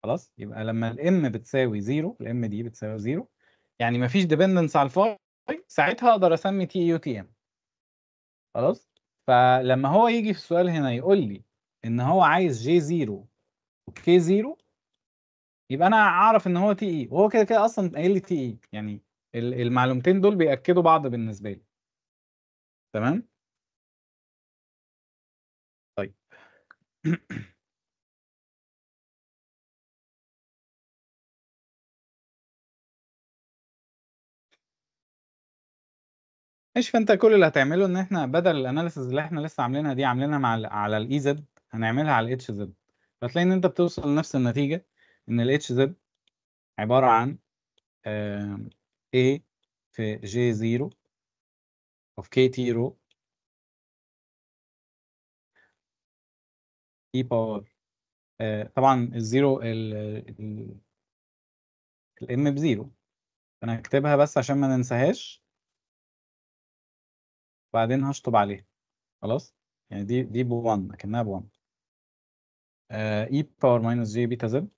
خلاص يبقى لما الام بتساوي 0 الام دي بتساوي 0 يعني مفيش ديبندنس على الفاي ساعتها اقدر اسمي تي اي تي ام خلاص فلما هو يجي في السؤال هنا يقول لي ان هو عايز جي 0 وكي 0 يبقى انا اعرف ان هو تي اي e. وهو كده كده اصلا قايل لي تي اي e. يعني المعلومتين دول بياكدوا بعض بالنسبه لي تمام
طيب
ماشي، فأنت كل اللي هتعمله إن إحنا بدل الاناليسز اللي إحنا لسه عاملينها دي عاملينها مع الـ على الاي زد e هنعملها على الاتش زد فتلاقي إن أنت بتوصل لنفس النتيجة إن الاتش زد عبارة عن آمم A في جي 0 اوف كي تي رو اي باور طبعًا الزيرو ال ال بزيرو، فأنا هكتبها بس عشان ما ننساهاش. وبعدين هشطب عليها خلاص يعني دي دي ب 1 اكنها ب 1 اي باور ماينس جي بيتا زد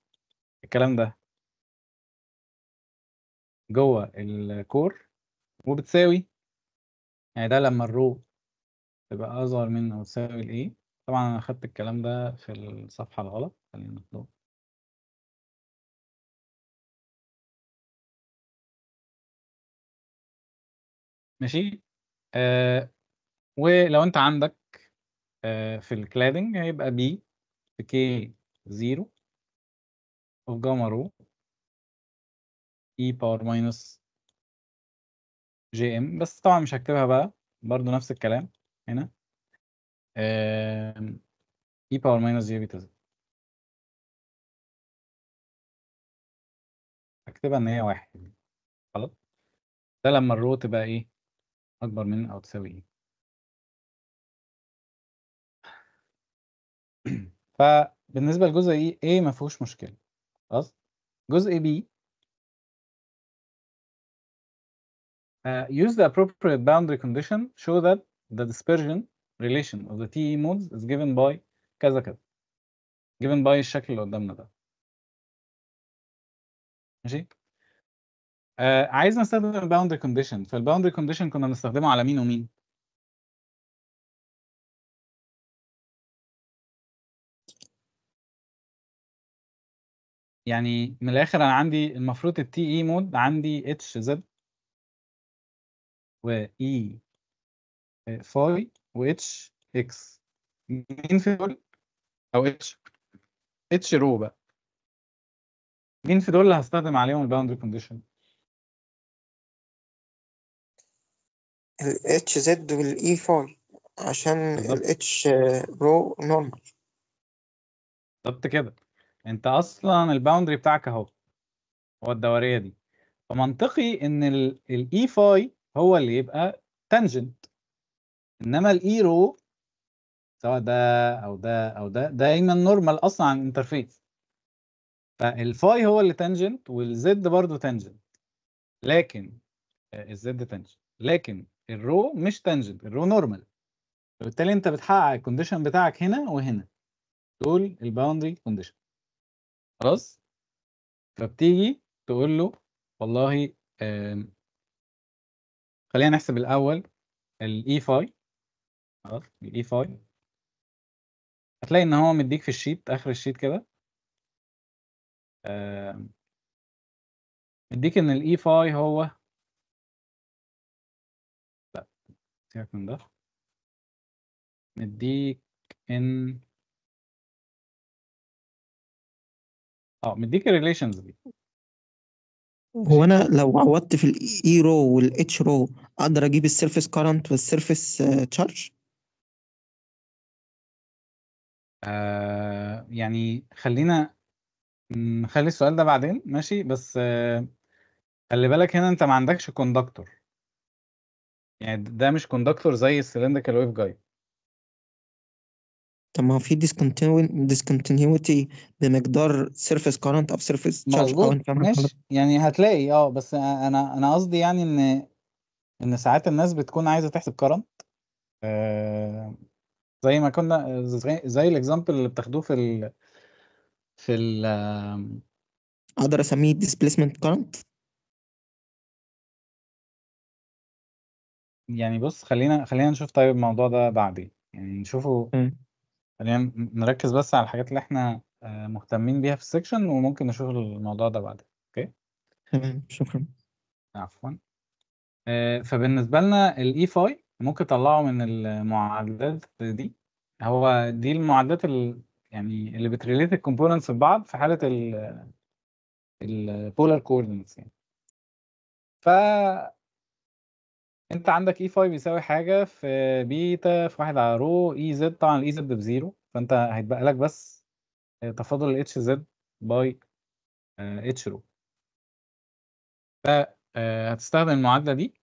الكلام ده جوه الكور وبتساوي يعني ده لما الرو تبقى اصغر من او تساوي الاي طبعا انا اخدت الكلام ده في الصفحه الغلط خلينا نطلعه ماشي آه، ولو انت عندك آه في الكلادنج هيبقى بي في كي 0 اوف جاما رو اي باور ماينس جي ام بس طبعا مش هكتبها بقى برضو نفس الكلام هنا اي باور ماينس جي بيتا
هكتبها ان هي واحد خلاص ده لما
الرو تبقى ايه أكبر من أو تساويه فبالنسبة لجزء A ما فيهوش مشكلة خلاص جزء B Uh, use the appropriate boundary condition show that the dispersion relation of the TE modes is given by كذا كذا given by الشكل اللي قدامنا ده ماشي آه عايز نستخدم الباوندري كونديشن
فالباوندري كونديشن كنا بنستخدمه على مين ومين
يعني من الاخر انا عندي المفروض التي اي مود عندي اتش زد و اي e فاي و اتش اكس مين في دول او اتش اتش رو بقى مين في دول اللي هستخدم عليهم الباوندري كونديشن
Z وال E 5 عشان H
رو نورمال بالظبط كده انت اصلا الباوندري بتاعك اهو هو الدوريه دي فمنطقي ان الاي فاي هو اللي يبقى تانجنت انما الاي رو سواء ده او ده او ده دايما نورمال اصلا عن الانترفيس فالفاي هو اللي تانجنت والزد برضه تانجنت لكن آه، الزد تانجنت لكن الرو مش تانجنت الرو نورمال فبالتالي انت بتحقق الكونديشن بتاعك هنا وهنا دول الباوندري كونديشن خلاص فبتيجي تقول له والله خلينا نحسب الاول الاي فاي e خلاص الاي فاي e هتلاقي ان هو مديك في الشيت اخر الشيت كده
مديك ان الاي فاي e هو سيبك من ده مديك ان اه مديك
الريليشنز دي
هو انا لو عوضت في الاي رو والاتش رو اقدر اجيب السيرفيس كارنت والسيرفيس تشارج
يعني خلينا نخلي السؤال ده بعدين ماشي بس آه، خلي بالك هنا انت ما عندكش كوندكتور يعني ده مش كوندكتور زي السلندريكال ويف جايد
طب ما هو في ديسكونتينيوتي بمقدار سيرفيس كارنت او
سيرفيس تشارج كارنت ماشي يعني هتلاقي اه بس انا انا قصدي يعني ان ان ساعات الناس بتكون عايزه تحسب كارنت آه، زي ما كنا زي الاكزامبل اللي بتاخدوه في ال في ال اقدر اسميه ديسبيسمنت كارنت يعني بُص خلّينا خلّينا نشوف طيب الموضوع ده بعدين، يعني نشوفه خلّينا نركّز بس على الحاجات اللي إحنا آه، مهتمين بيها في السكشن وممكن نشوف الموضوع ده بعدين، أوكي؟ تمام، شكرًا. عفوًا. آه، فبالنسبة لنا الاي فاي e ممكن تطلّعه من المعادلات دي، هو دي المعادلات يعني اللي بتrelate الcomponents ببعض في حالة ال الpolar coordinates يعني. ف انت عندك اي e 5 يساوي حاجه في بيتا في واحد على رو اي e زد طبعا الاي زد بزيرو فانت هيتبقى لك بس تفاضل الاتش زد باي اتش رو فهتستخدم آه، المعادله دي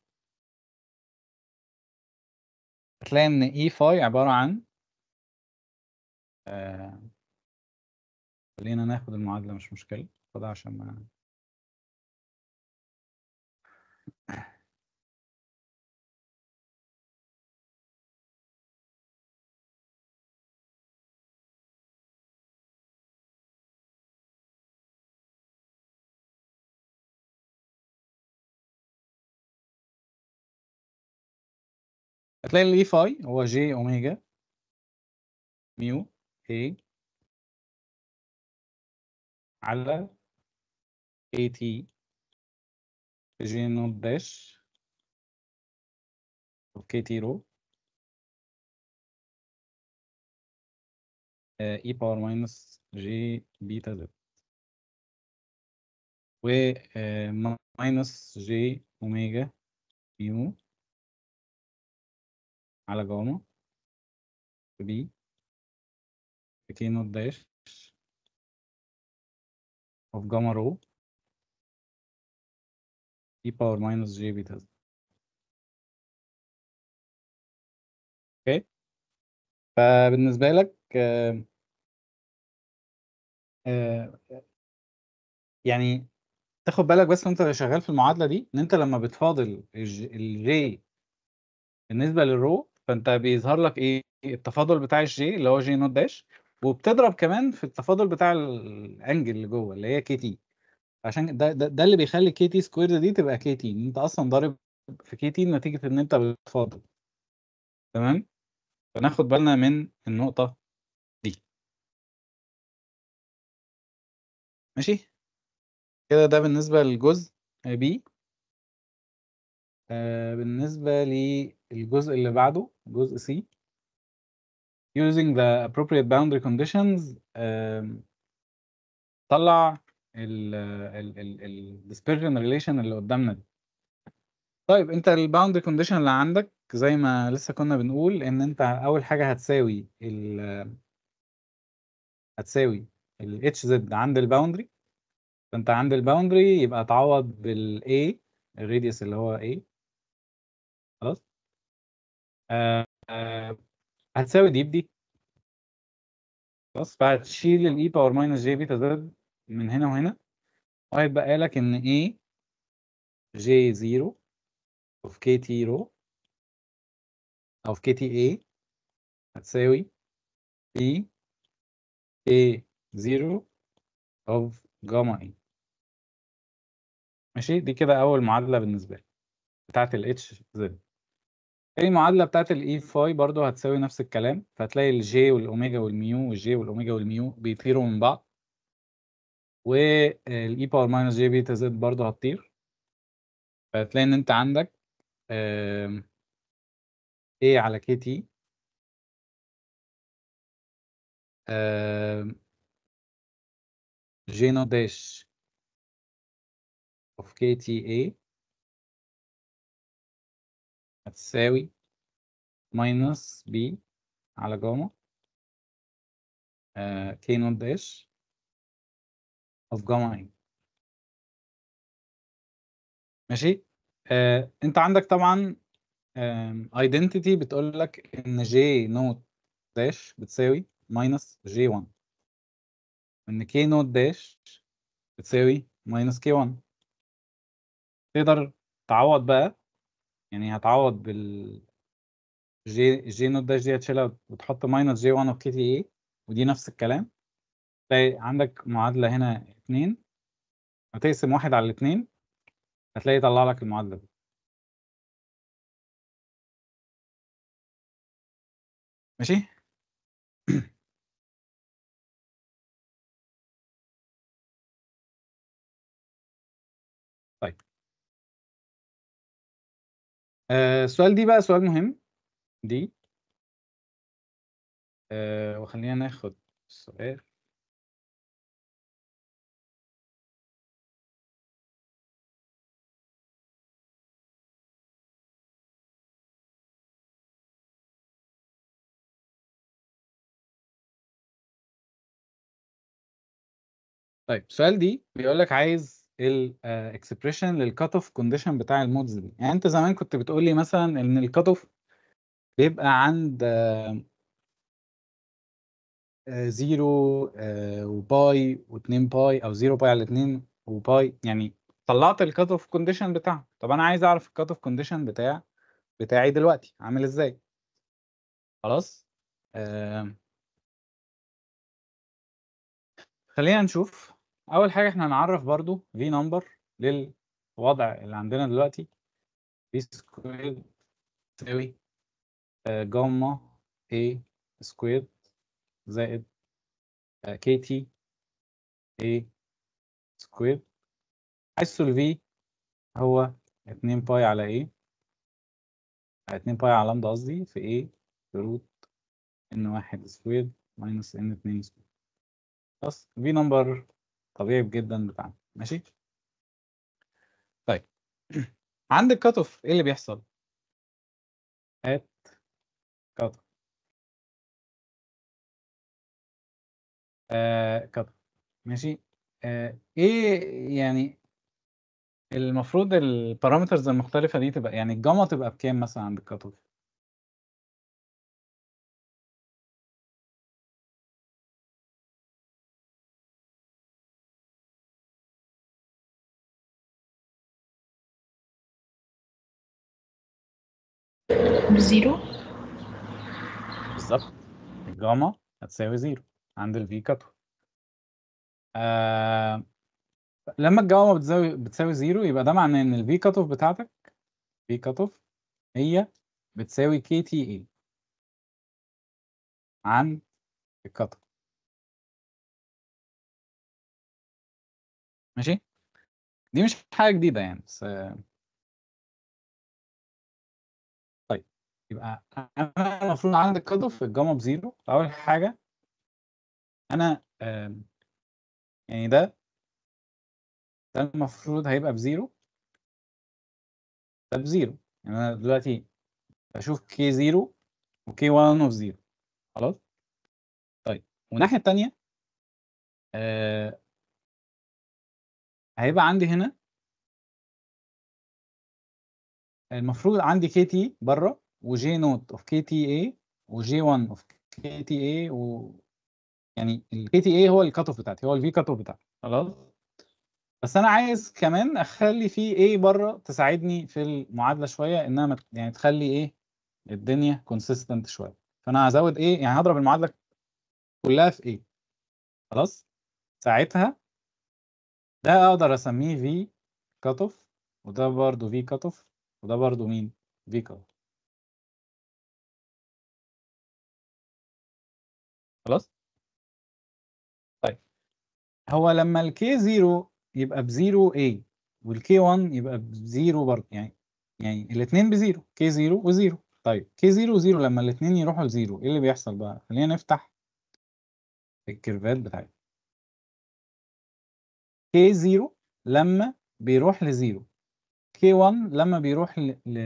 هتلاقي ان اي e فاي عباره عن آه، خلينا ناخد المعادله مش مشكله خدها عشان ما هتلاقي الاي فاي e هو جي اوميجا ميو اي على اي تي جي نوت داش كي تي رو
اي باور ماينس جي بيتا زد و ماينس آه، جي اوميجا
ميو على جاما بي كي نوت داش اوف جاما rho اي باور ماينس j بيتا اوكي
فبالنسبة لك آه، آه، يعني تاخد بالك بس وانت شغال في المعادلة دي ان انت لما بتفاضل الجي بالنسبة للرو فانت بيظهر لك ايه التفاضل بتاع الجي اللي هو جي نوت داش وبتضرب كمان في التفاضل بتاع الانجل اللي جوه اللي هي كي تي عشان ده, ده, ده اللي بيخلي كي تي سكوير دي تبقى كي تي انت اصلا ضارب في كي تي نتيجه ان انت بتفاضل تمام فناخد بالنا من
النقطه دي ماشي
كده ده بالنسبه للجزء بي آه بالنسبه للجزء اللي بعده جزء C using the appropriate boundary conditions um, طلع ال ال ال ال dispersion relation اللي قدامنا دي طيب انت boundary condition اللي عندك زي ما لسه كنا بنقول ان انت اول حاجه هتساوي ال هتساوي ال HZ عند boundary فانت عند boundary يبقى تعوض بال A radius اللي هو A خلاص آه،, آه هتساوي دي بدي خلاص فهتشيل الاي باور ماينس جي بيتا زد من هنا وهنا وهيبقى لك ان اي جي 0 of kt رو of kta هتساوي p a 0 of جاما a e. ماشي دي كده اول معادله بالنسبه لي بتاعت الاتش h z المعادله بتاعت الاي فاي e برضو هتساوي نفس الكلام فهتلاقي الجي والاوميجا والميو والجي والاوميجا والميو بيطيروا من بعض والاي باور ماينس جي بيتا زد برضو هتطير فهتلاقي ان انت عندك اي على كي تي
جي نو داش اوف كي تي اي هتساوي ماينس بي على جاما كي نوت داش اوف جاما
اي ماشي آه انت عندك طبعا ايدنتيتي بتقول لك ان جي نوت داش بتساوي ماينس جي 1 ان كي نوت داش بتساوي ماينس كي 1 تقدر تعوض بقى يعني هتعوض بال جي جي نوت داش دي هتشيلها وتحط ماينس جي 1 اوف كي تي اي ودي نفس الكلام تلاقي عندك معادله هنا 2 هتقسم واحد على الاثنين هتلاقي طلع لك المعادله دي
ماشي آه، السؤال دي بقى سؤال مهم دي آه وخلينا ناخد السؤال طيب السؤال دي
بيقول لك عايز الاكسبريشن للكت اوف كونديشن بتاع المودز دي يعني انت زمان كنت بتقول لي مثلا ان الكت اوف بيبقى عند زيرو آه، آه، آه، وباي واتنين باي او زيرو باي على اتنين وباي يعني طلعت الكت اوف كونديشن بتاعه طب انا عايز اعرف الكت اوف كونديشن بتاع بتاعي دلوقتي عامل ازاي خلاص خلينا نشوف اول حاجه احنا هنعرف برضو في نمبر للوضع اللي عندنا دلوقتي في سكوير تساوي جاما اي سكوير زائد كي تي اي سكوير حيث ال في هو 2 باي على اي 2 باي على لامدا قصدي في A روت ان 1 سكوير ماينس ان 2 سكوير بس في نمبر طبيعي جدا بتاعنا ماشي طيب عند الكات اوف ايه اللي بيحصل
هات كات اوف
آه كات ماشي آه ايه يعني المفروض البارامترز المختلفه دي تبقى يعني الجاما تبقى بكام مثلا عند الكات اوف بزيرو بالظبط الجاما هتساوي زيرو عند الفي كتوة آه لما الجاما بتساوي بتساوي زيرو يبقى ده معناه ان الفي كتوف بتاعتك في كتوف هي بتساوي كي تي اي عن الكتوف ماشي دي مش حاجة جديدة يعني بس يبقى انا المفروض عندي كاد في الجاما بزيرو اول حاجه انا يعني ده ده المفروض هيبقى بزيرو ده بزيرو يعني انا دلوقتي بشوف كي زيرو وكي 1 اوف زيرو خلاص طيب والناحيه الثانيه آه هيبقى عندي هنا المفروض عندي كي تي بره وجي نوت اوف كي تي اي وجي 1 اوف كي تي اي و يعني الكي تي اي هو الكات اوف بتاعتي هو الفي كات اوف بتاعتي خلاص بس انا عايز كمان اخلي في ايه بره تساعدني في المعادله شويه انها مت... يعني تخلي ايه الدنيا كونسيستنت شويه فانا هزود ايه يعني هضرب المعادله كلها في ايه خلاص ساعتها ده اقدر اسميه في كات اوف وده برضه في كات اوف وده برضه مين في كات اوف خلاص طيب هو لما الكي 0 يبقى ب 0 A والكي 1 يبقى ب 0 برضه يعني يعني الاثنين ب 0 كي 0 و 0 طيب كي 0 و 0 لما الاثنين يروحوا ل 0 ايه اللي بيحصل بقى خلينا نفتح الكيرفات بتاعتنا كي 0 لما بيروح ل 0 كي 1 لما بيروح ل ل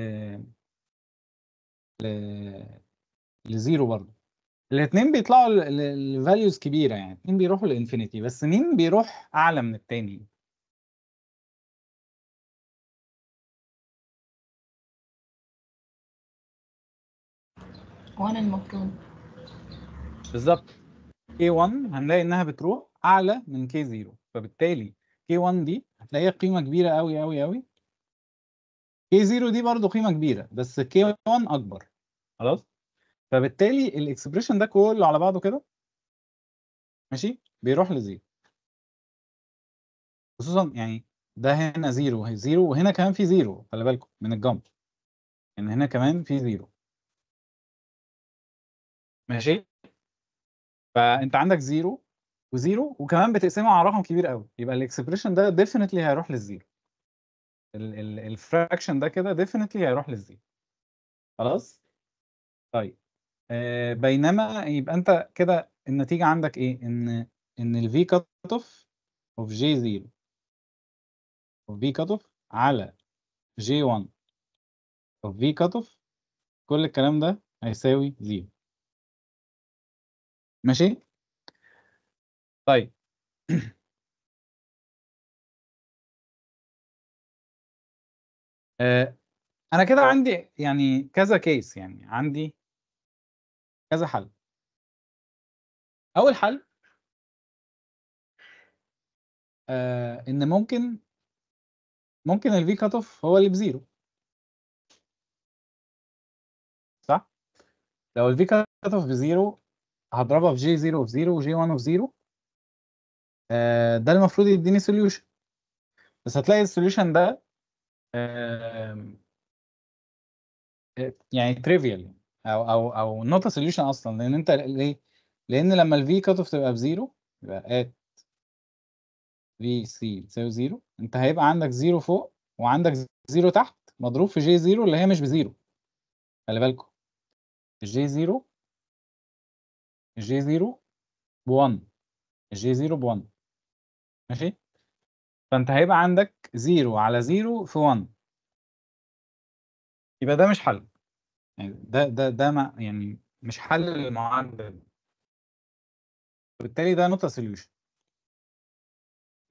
ل 0 برضه الاثنين بيطلعوا لفاليوز كبيره يعني الاثنين بيروحوا لانفينيتي بس مين بيروح اعلى من الثاني
وانا المفروض
بالظبط K1 هنلاقي انها بتروح اعلى من K0 فبالتالي K1 دي هتلاقيها قيمه كبيره قوي قوي قوي K0 دي برضو قيمه كبيره بس K1 اكبر خلاص فبالتالي الاكسبريشن ده كله على بعضه كده ماشي بيروح لزيرو خصوصا يعني ده هنا زيرو زيرو وهنا كمان في زيرو خلي بالكم من الجامب يعني هنا كمان في زيرو ماشي فانت عندك زيرو وزيرو وكمان بتقسمه على رقم كبير قوي يبقى الاكسبريشن ده ديفينتلي هيروح للزيرو الفراكشن ده كده ديفينتلي هيروح للزيرو خلاص طيب آه، بينما يبقى انت كده النتيجه عندك ايه ان ان الفي كات اوف اوف جي 0 اوف في كات اوف على جي 1
اوف في كات اوف كل الكلام ده هيساوي 0 ماشي طيب آه، انا كده طيب. عندي يعني كذا كيس يعني عندي كذا حل اول حل آه
ان ممكن ممكن الفي كات اوف هو اللي بزيرو صح لو الفي كات اوف بزيرو هضربها في جي 0 في 0 وجي 1 في 0 ده المفروض يديني سوليوشن بس هتلاقي السوليوشن ده آه، يعني تريفيال او او او نوت سوليوشن اصلا لان انت ليه؟ لان لما الفي كات اوف تبقى بزيرو يبقى ات في سي تساوي زيرو انت هيبقى عندك زيرو فوق وعندك زيرو تحت مضروب في جي زيرو اللي هي مش بزيرو خلي بالكم جي زيرو جي زيرو ب1 جي زيرو ب1 ماشي فانت هيبقى عندك زيرو على زيرو في 1 يبقى ده مش حل يعني ده ده ده ما يعني مش حل المعادله وبالتالي ده نقطه سوليوشن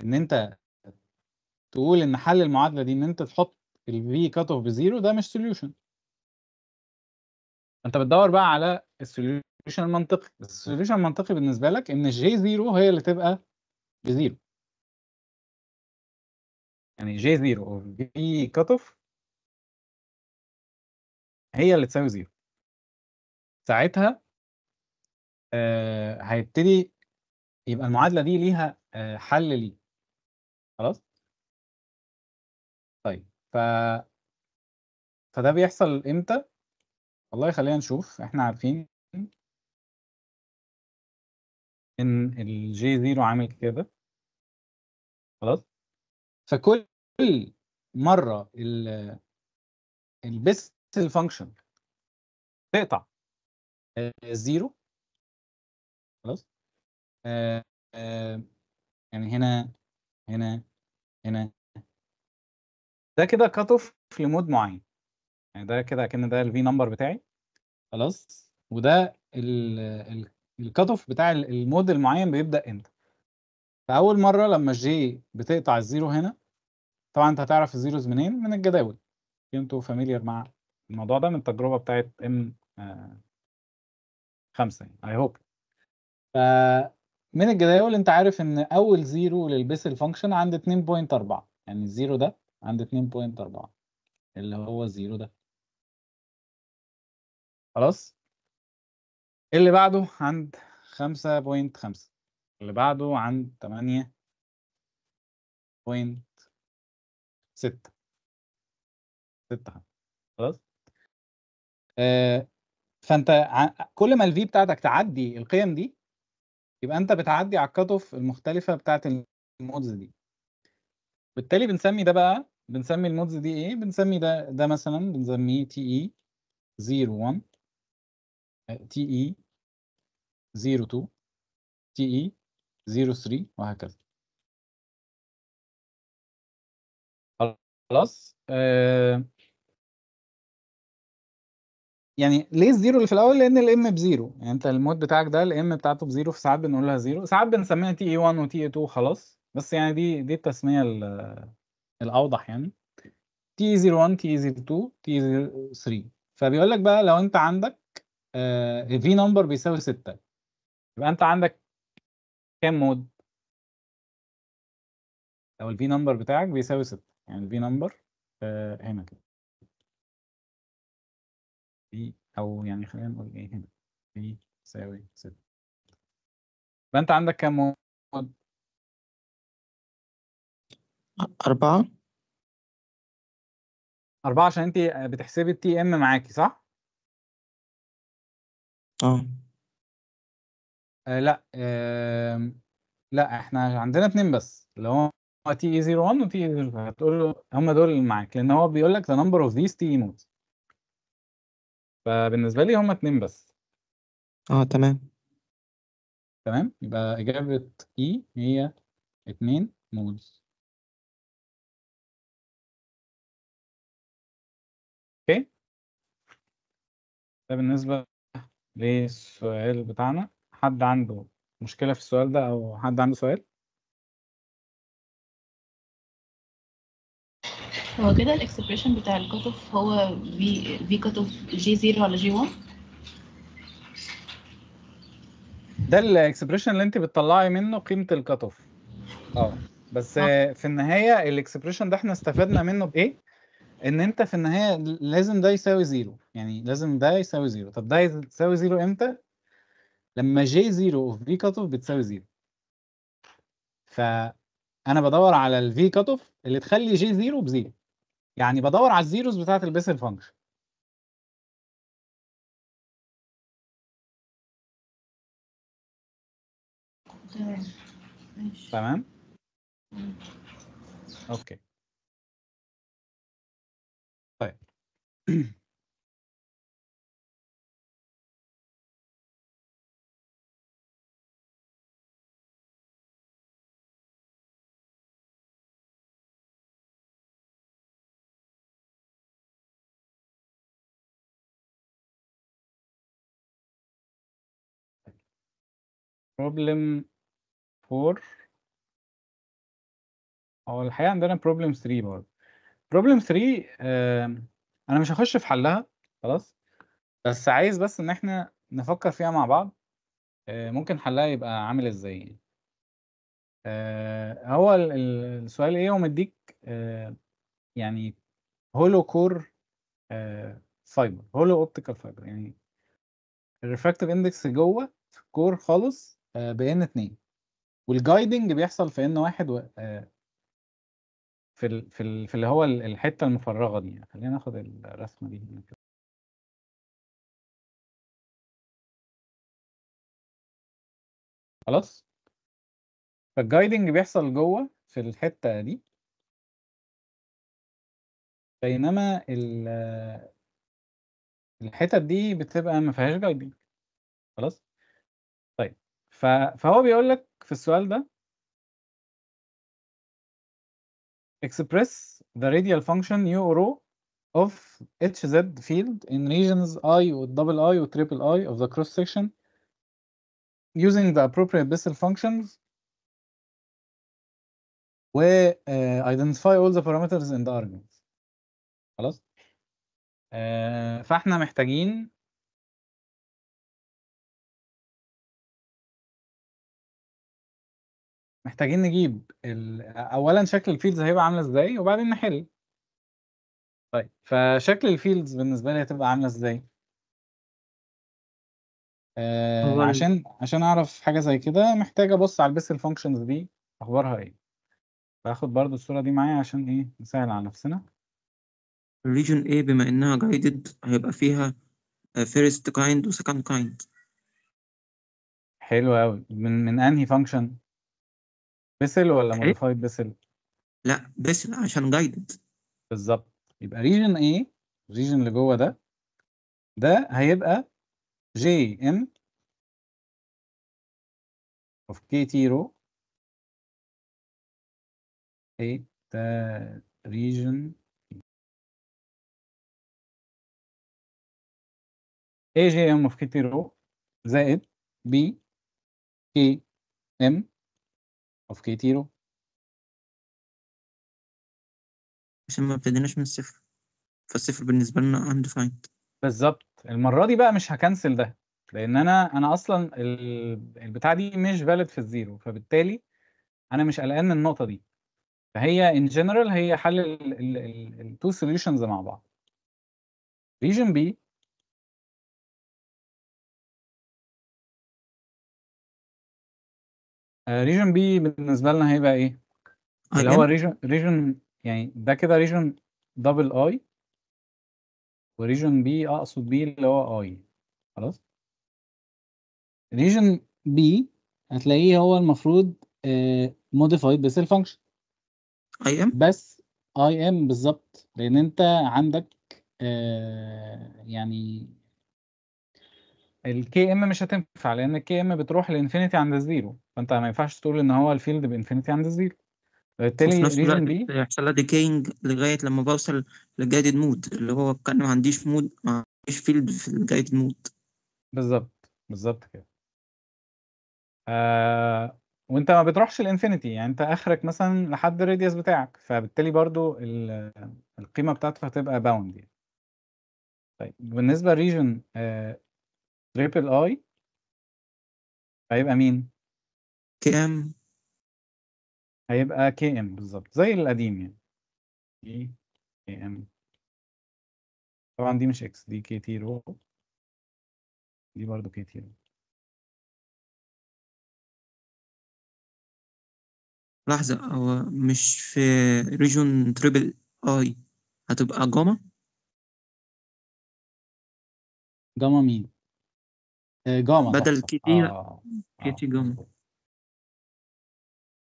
ان انت تقول ان حل المعادله دي ان انت تحط الفي كات اوف بزيرو ده مش سوليوشن انت بتدور بقى على السوليوشن المنطقي السوليوشن المنطقي بالنسبه لك ان j زيرو هي اللي تبقى بزيرو
يعني جي زيرو اوف في كات اوف هي اللي تساوي 0 ساعتها آه هيبتدي يبقى المعادلة دي ليها آه حل لي خلاص طيب ف فده بيحصل امتى والله خلينا نشوف احنا عارفين ان الجي زيرو عامل كده خلاص فكل مرة البيست الفانكشن تقطع الزيرو آه،
خلاص آه، آه، يعني هنا هنا هنا ده كده كت اوف لمود معين يعني ده كده كان ده الفي نمبر بتاعي خلاص وده الكت اوف بتاع المود المعين بيبدا امتى فاول مره لما الجي بتقطع الزيرو هنا طبعا انت هتعرف الزيروز منين من الجداول انتوا فاميليار مع الموضوع ده من التجربه بتاعت ام آه، خمسة اي يعني. هوب ف من الجداول انت عارف ان اول زيرو للبيسل فانكشن عند 2.4 يعني الزيرو ده عند 2.4 اللي هو الزيرو ده خلاص اللي بعده عند 5.5 اللي بعده عند 8.6 6 خلاص آه، فانت كل ما الفي بتاعتك تعدي القيم دي يبقى انت بتعدي على الكاتوف المختلفه بتاعت المودز دي بالتالي بنسمي ده بقى بنسمي المودز دي ايه بنسمي ده ده مثلا بنسميه تي اي 01 تي اي 02 تي اي 03 وهكذا
خلاص آه
يعني ليه الزيرو اللي في الاول لان الام بزيرو يعني انت المود بتاعك ده الام بتاعته بزيرو في ساعات بنقول لها زيرو ساعات بنسميها تي اي 1 وتي اي 2 خلاص بس يعني دي دي التسميه الاوضح يعني تي اي 01 تي اي 02 تي اي 03 فبيقول لك بقى لو انت عندك في آه، نمبر بيساوي 6 يبقى انت عندك كام مود لو الفي نمبر بتاعك بيساوي 6 يعني الفي نمبر آه، هنا كده بي او يعني خلينا نقول ايه هنا بي يساوي 6
يبقى انت عندك كام مود؟ أربعة أربعة عشان أنت بتحسبي التي إم معاكي صح؟ أه
آه لا لا احنا عندنا اتنين بس اللي هو تي اي 01 وتي اي 02 هتقول له هم دول اللي معاك لان هو بيقول لك the number of these تي مودز فبالنسبة لي هما اتنين بس اه تمام تمام يبقى إجابة إي e هي اتنين مولز اوكي ده بالنسبة للسؤال بتاعنا حد عنده مشكلة في السؤال ده أو حد عنده سؤال هو كده الاكسبريشن بتاع الكت اوف هو في في كت اوف جي 0 على جي 1 ده الاكسبريشن اللي انت بتطلعي منه قيمه الكت اوف اه بس آه. في النهايه الاكسبريشن ده احنا استفدنا منه بايه ان انت في النهايه لازم ده يساوي زيرو يعني لازم ده يساوي زيرو طب ده يساوي زيرو امتى لما جي زيرو اوف في كت اوف بتساوي زيرو فانا بدور على الفي كت اوف اللي تخلي جي زيرو بزيرو يعني بدور على الزيروز بتاعة البيسل فانكشن
تمام تمام اوكي طيب
problem 4 هو الحقيقة عندنا problem 3 برضه problem 3 آه أنا مش هخش في حلها خلاص بس عايز بس إن إحنا نفكر فيها مع بعض آه ممكن حلها يبقى عامل إزاي يعني؟ آه هو السؤال إيه هو مديك آه يعني هولو كور فايبر هولو اوبتيكال فايبر يعني الريفراكتيف اندكس جوه في الكور خالص آه، بين اتنين والجايدنج بيحصل في ان واحد و... آه، في ال... في ال... في اللي هو الحته المفرغه دي يعني خلينا ناخد الرسمه دي هنا
كده خلاص فالجايدنج بيحصل جوه في الحته دي بينما آه، الحتت دي بتبقى ما فيهاش جايدنج خلاص
فهو بيقول لك في السؤال ده express the radial function u rho of hz field in regions i و double i و triple i of the cross section using the appropriate Bessel functions و uh, identify all the parameters in the arguments
خلاص uh, فاحنا محتاجين
محتاجين نجيب ال... اولا شكل الفيلدز هيبقى عامله ازاي وبعدين نحل طيب فشكل الفيلدز بالنسبه لي هتبقى عامله ازاي آه عشان عشان اعرف حاجه زي كده محتاج ابص على البيسل فانكشنز دي اخبارها ايه باخد برضو الصوره دي معايا عشان ايه نسهل على نفسنا
region A بما انها جايدد هيبقى فيها فيرست كايند وسكند كايند
حلو قوي من من انهي فانكشن بيسل ولا إيه؟ موديفايد بيسل؟ لا بيسل عشان جايدد بالظبط يبقى ريجن ايه الريجن اللي جوه ده ده هيبقى جي ان
اوف كي تي رو A ده ام اوف كي تي رو زائد بي كي ام اوف كيتيرو
عشان ما ابتديناش من الصفر فالصفر بالنسبه لنا اندفايند بالظبط المره دي بقى مش هكنسل ده لان انا انا اصلا البتاع دي مش فاليد في الزيرو فبالتالي انا مش قلقان من النقطه دي فهي ان جنرال هي حل التو سوليوشنز مع بعض ريجن بي ريجن آه، بي بالنسبة لنا هيبقى إيه؟
آه، اللي هو ريجن
ريجن يعني ده كده ريجن دبل أي وريجن بي أقصد بيه اللي هو أي خلاص؟ ريجن بي هتلاقيه هو المفروض موديفايد آه، بس الفانكشن اي ام بس اي ام بالظبط لان انت عندك يعني الكي ام مش هتنفع لان الكي ام بتروح لانفينيتي عند الزيرو فانت ما ينفعش تقول ان هو الفيلد بانفينيتي عند الزيرو وفي بالتالي نفس الوقت بي هيحصل لها ديكينج لغايه لما بوصل لجايدد مود اللي هو كان ما عنديش مود ما عنديش فيلد في الجايدد مود بالظبط بالظبط كده آه وانت ما بتروحش الانفينيتي يعني انت اخرك مثلا لحد الراديوس بتاعك فبالتالي برضو القيمه بتاعته هتبقى باوند يعني طيب بالنسبه لريجن تريبل اي هيبقى مين كي ام هيبقى كي ام بالظبط زي القديم يعني كي ام طبعا دي مش
اكس دي كي تي رو دي برضو كي تي رو لحظة هو مش في ريجون تريبل اي هتبقى جاما جاما مين؟ آه، جاما بدل كي تي آه. كي تي جاما آه.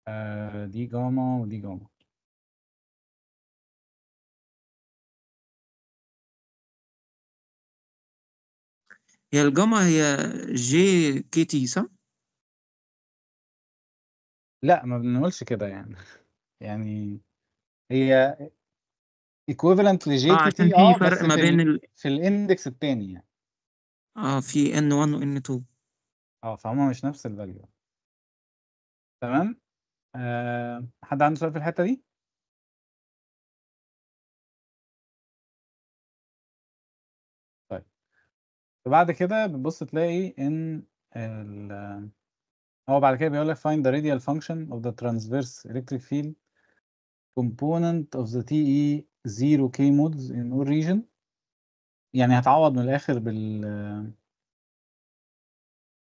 آه، دي جاما ودي جاما هي الجاما هي جي كي تي صح؟
لا ما بنقولش كده يعني يعني هي equivalent لجي اه كي عشان تي في اه فرق ما بين ال... في الاندكس الثاني يعني اه في ان 1 وان 2 اه فهما مش نفس الفاليو تمام آه، حد عنده سؤال في الحتة دي؟ طيب فبعد كده بتبص تلاقي ان ال هو بعد كده بيقول لك find the radial function of the transverse electric field component of the TE 0 K modes in all region يعني هتعوض من الآخر بال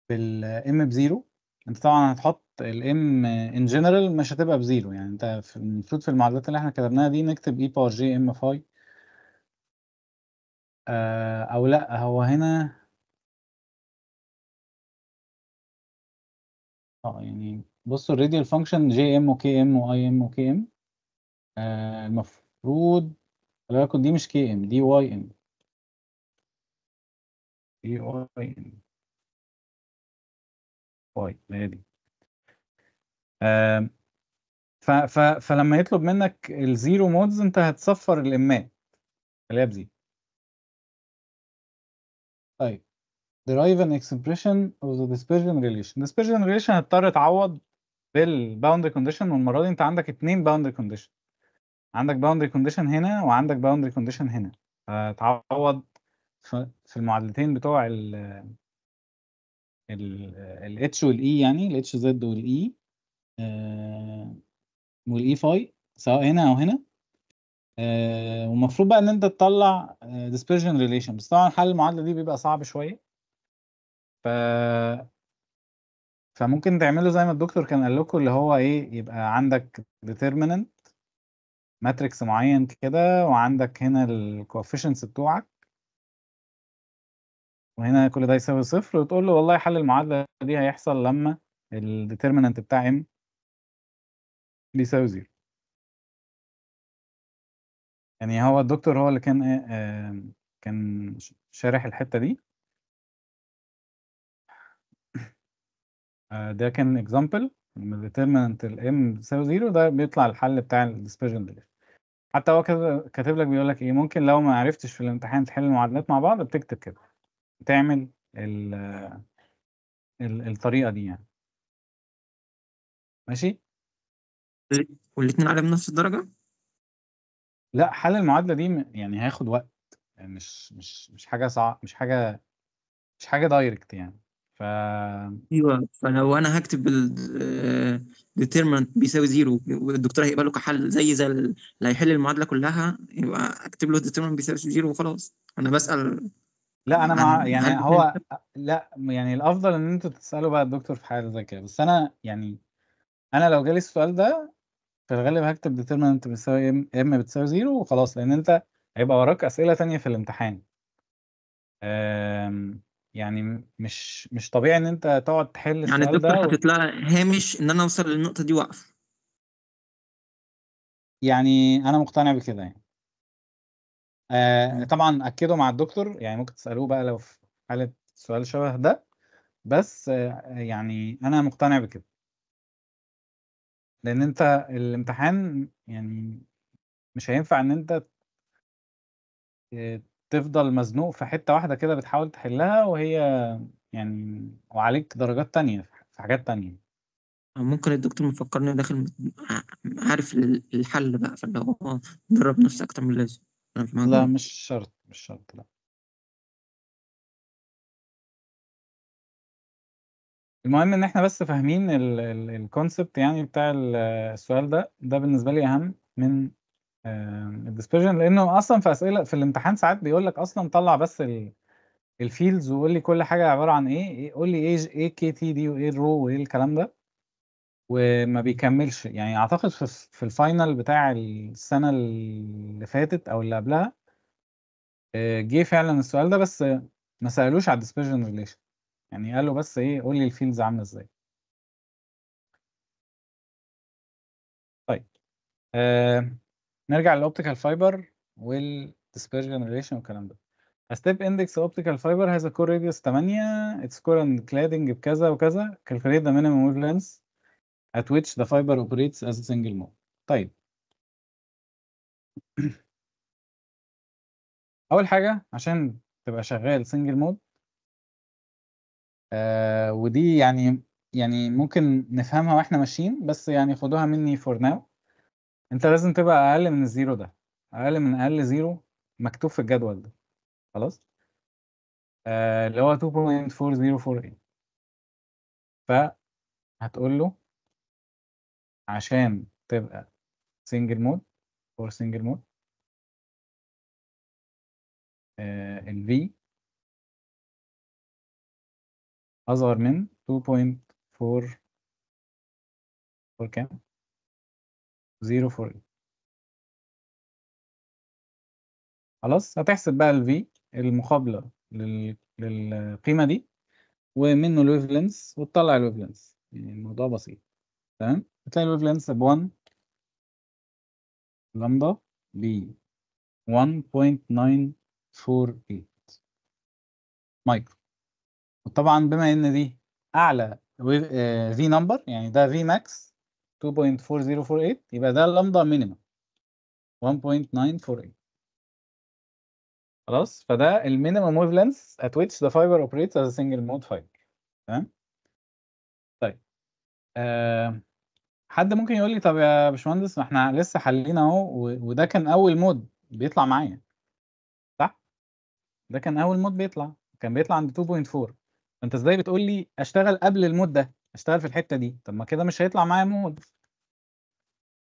بال M ب 0 انت طبعا هتحط الام ان جنرال مش هتبقى بزيرو يعني انت المفروض في المعادلات اللي احنا كتبناها دي نكتب اي باور جي ام فاي او لا هو هنا اه يعني بصوا الراديال فانكشن جي ام وكي ام واي ام وكي ام المفروض خلي بالكم دي مش كي ام دي واي ام دي
واي ام
واي ما هي دي ف ف فلما يطلب منك الزيرو مودز انت هتصفر الامات اللي هي بزيرو طيب derive an expression of the dispersion relation dispersion relation هتضطر تعوض بالباوندري condition والمره دي انت عندك اتنين boundary كونديشن عندك boundary condition هنا وعندك boundary condition هنا فتعوض في المعادلتين بتوع ال ال ال h وال e يعني ال h z وال e آه، والاي فاي سواء هنا او هنا آه، ومفروض بقى ان انت تطلع آه، dispersion ريليشن بس طبعا حل المعادله دي بيبقى صعب شويه ف فممكن تعمله زي ما الدكتور كان قال لكم اللي هو ايه يبقى عندك determinant ماتريكس معين كده وعندك هنا الكوفيشنتس بتوعك وهنا كل ده يساوي صفر وتقول له والله حل المعادله دي هيحصل لما الديترميننت بتاع ام بيساوي يساوي يعني هو الدكتور هو اللي كان آه, آه، كان شارح الحتة دي آه ده كان example لما determinant الام m زيرو ده بيطلع الحل بتاع الديسبيرجن حتى هو كاتب لك بيقول لك ايه ممكن لو ما عرفتش في الامتحان تحل المعادلات مع بعض بتكتب كده تعمل الـ آه، الـ الطريقة دي يعني ماشي والاثنين على نفس الدرجه لا حل المعادله دي يعني هياخد وقت يعني مش مش مش حاجه صعب مش حاجه مش حاجه دايركت يعني ف ايوه فلو انا هكتب الديترمنت آه، بيساوي زيرو والدكتور هيقبله كحل زي زي اللي هيحل المعادله كلها يبقى اكتب له الديترمنت بيساوي زيرو وخلاص انا بسال لا انا مع يعني هو لا يعني الافضل ان انتوا تسالوا بقى الدكتور في حاجه زي كده بس انا يعني انا لو جالي السؤال ده في الغالب هكتب determinant بتساوي يا إما بتساوي زيرو وخلاص لأن أنت هيبقى وراك أسئلة تانية في الامتحان. يعني مش مش طبيعي إن أنت تقعد تحل يعني السؤال ده الدكتور
هتطلع هامش إن أنا أوصل للنقطة دي وأقف.
يعني أنا مقتنع بكده يعني. آه طبعا أكده مع الدكتور يعني ممكن تسألوه بقى لو في حالة سؤال شبه ده بس آه يعني أنا مقتنع بكده. لان انت الامتحان يعني مش هينفع ان انت تفضل مزنوق في حتة واحدة كده بتحاول تحلها وهي يعني وعليك درجات تانية في حاجات تانية ممكن الدكتور مفكرني داخل عارف الحل بقى فاللي هو درب نفسي أكتر من اللازم أنا لا مش شرط مش شرط لا المهم إن إحنا بس فاهمين الكونسبت يعني بتاع السؤال ده ده بالنسبة لي أهم من الديسبرجن لأنه أصلا في أسئلة في الامتحان ساعات بيقول لك أصلا طلع بس الفيلدز وقول لي كل حاجة عبارة عن إيه, إيه، قول لي إيه إيه كي تي دي وإيه الرو وإيه الكلام ده وما بيكملش يعني اعتقد في, في الفاينل بتاع السنه اللي فاتت او اللي قبلها آه، جه فعلا السؤال ده بس ما سالوش على الديسبيرجن ريليشن يعني قال له بس ايه قول لي الفيلدز عامله ازاي طيب آه نرجع للاوبتيكال فايبر والديسبيرجن ريليشن والكلام ده A step index optical fiber has a core radius 8 its core and cladding بكذا وكذا calculate the minimum wavelength at which the fiber operates as a single mode طيب اول حاجه عشان تبقى شغال سنجل مود آه، ودي يعني يعني ممكن نفهمها واحنا ماشيين بس يعني خدوها مني فور ناو انت لازم تبقى اقل من الزيرو ده اقل من اقل زيرو مكتوب في الجدول ده خلاص آه، اللي هو 2.4048 فهتقول له عشان تبقى سنجل
مود فور سنجل مود V أصغر من 2.4 كام؟ 048
خلاص هتحسب بقى الـ V المقابلة للقيمة دي ومنه الويف لينس وتطلع الويف لينس يعني الموضوع بسيط تمام هتلاقي الويف لينس ب 1 لندا ب 1.948 مايكرو وطبعا بما ان دي اعلى في نمبر آه، يعني ده في ماكس 2.4048 يبقى ده اللامدا مينيمم 1.948 خلاص فده المينيمم ويف لينث at which the fiber operates as a single mode fiber تمام طيب آه حد ممكن يقول لي طب يا باشمهندس ما احنا لسه حلينا اهو وده كان اول مود بيطلع معايا صح ده كان اول مود بيطلع كان بيطلع عند 2.4 انت ازاي بتقول لي اشتغل قبل المده اشتغل في الحته دي طب ما كده مش هيطلع معايا مود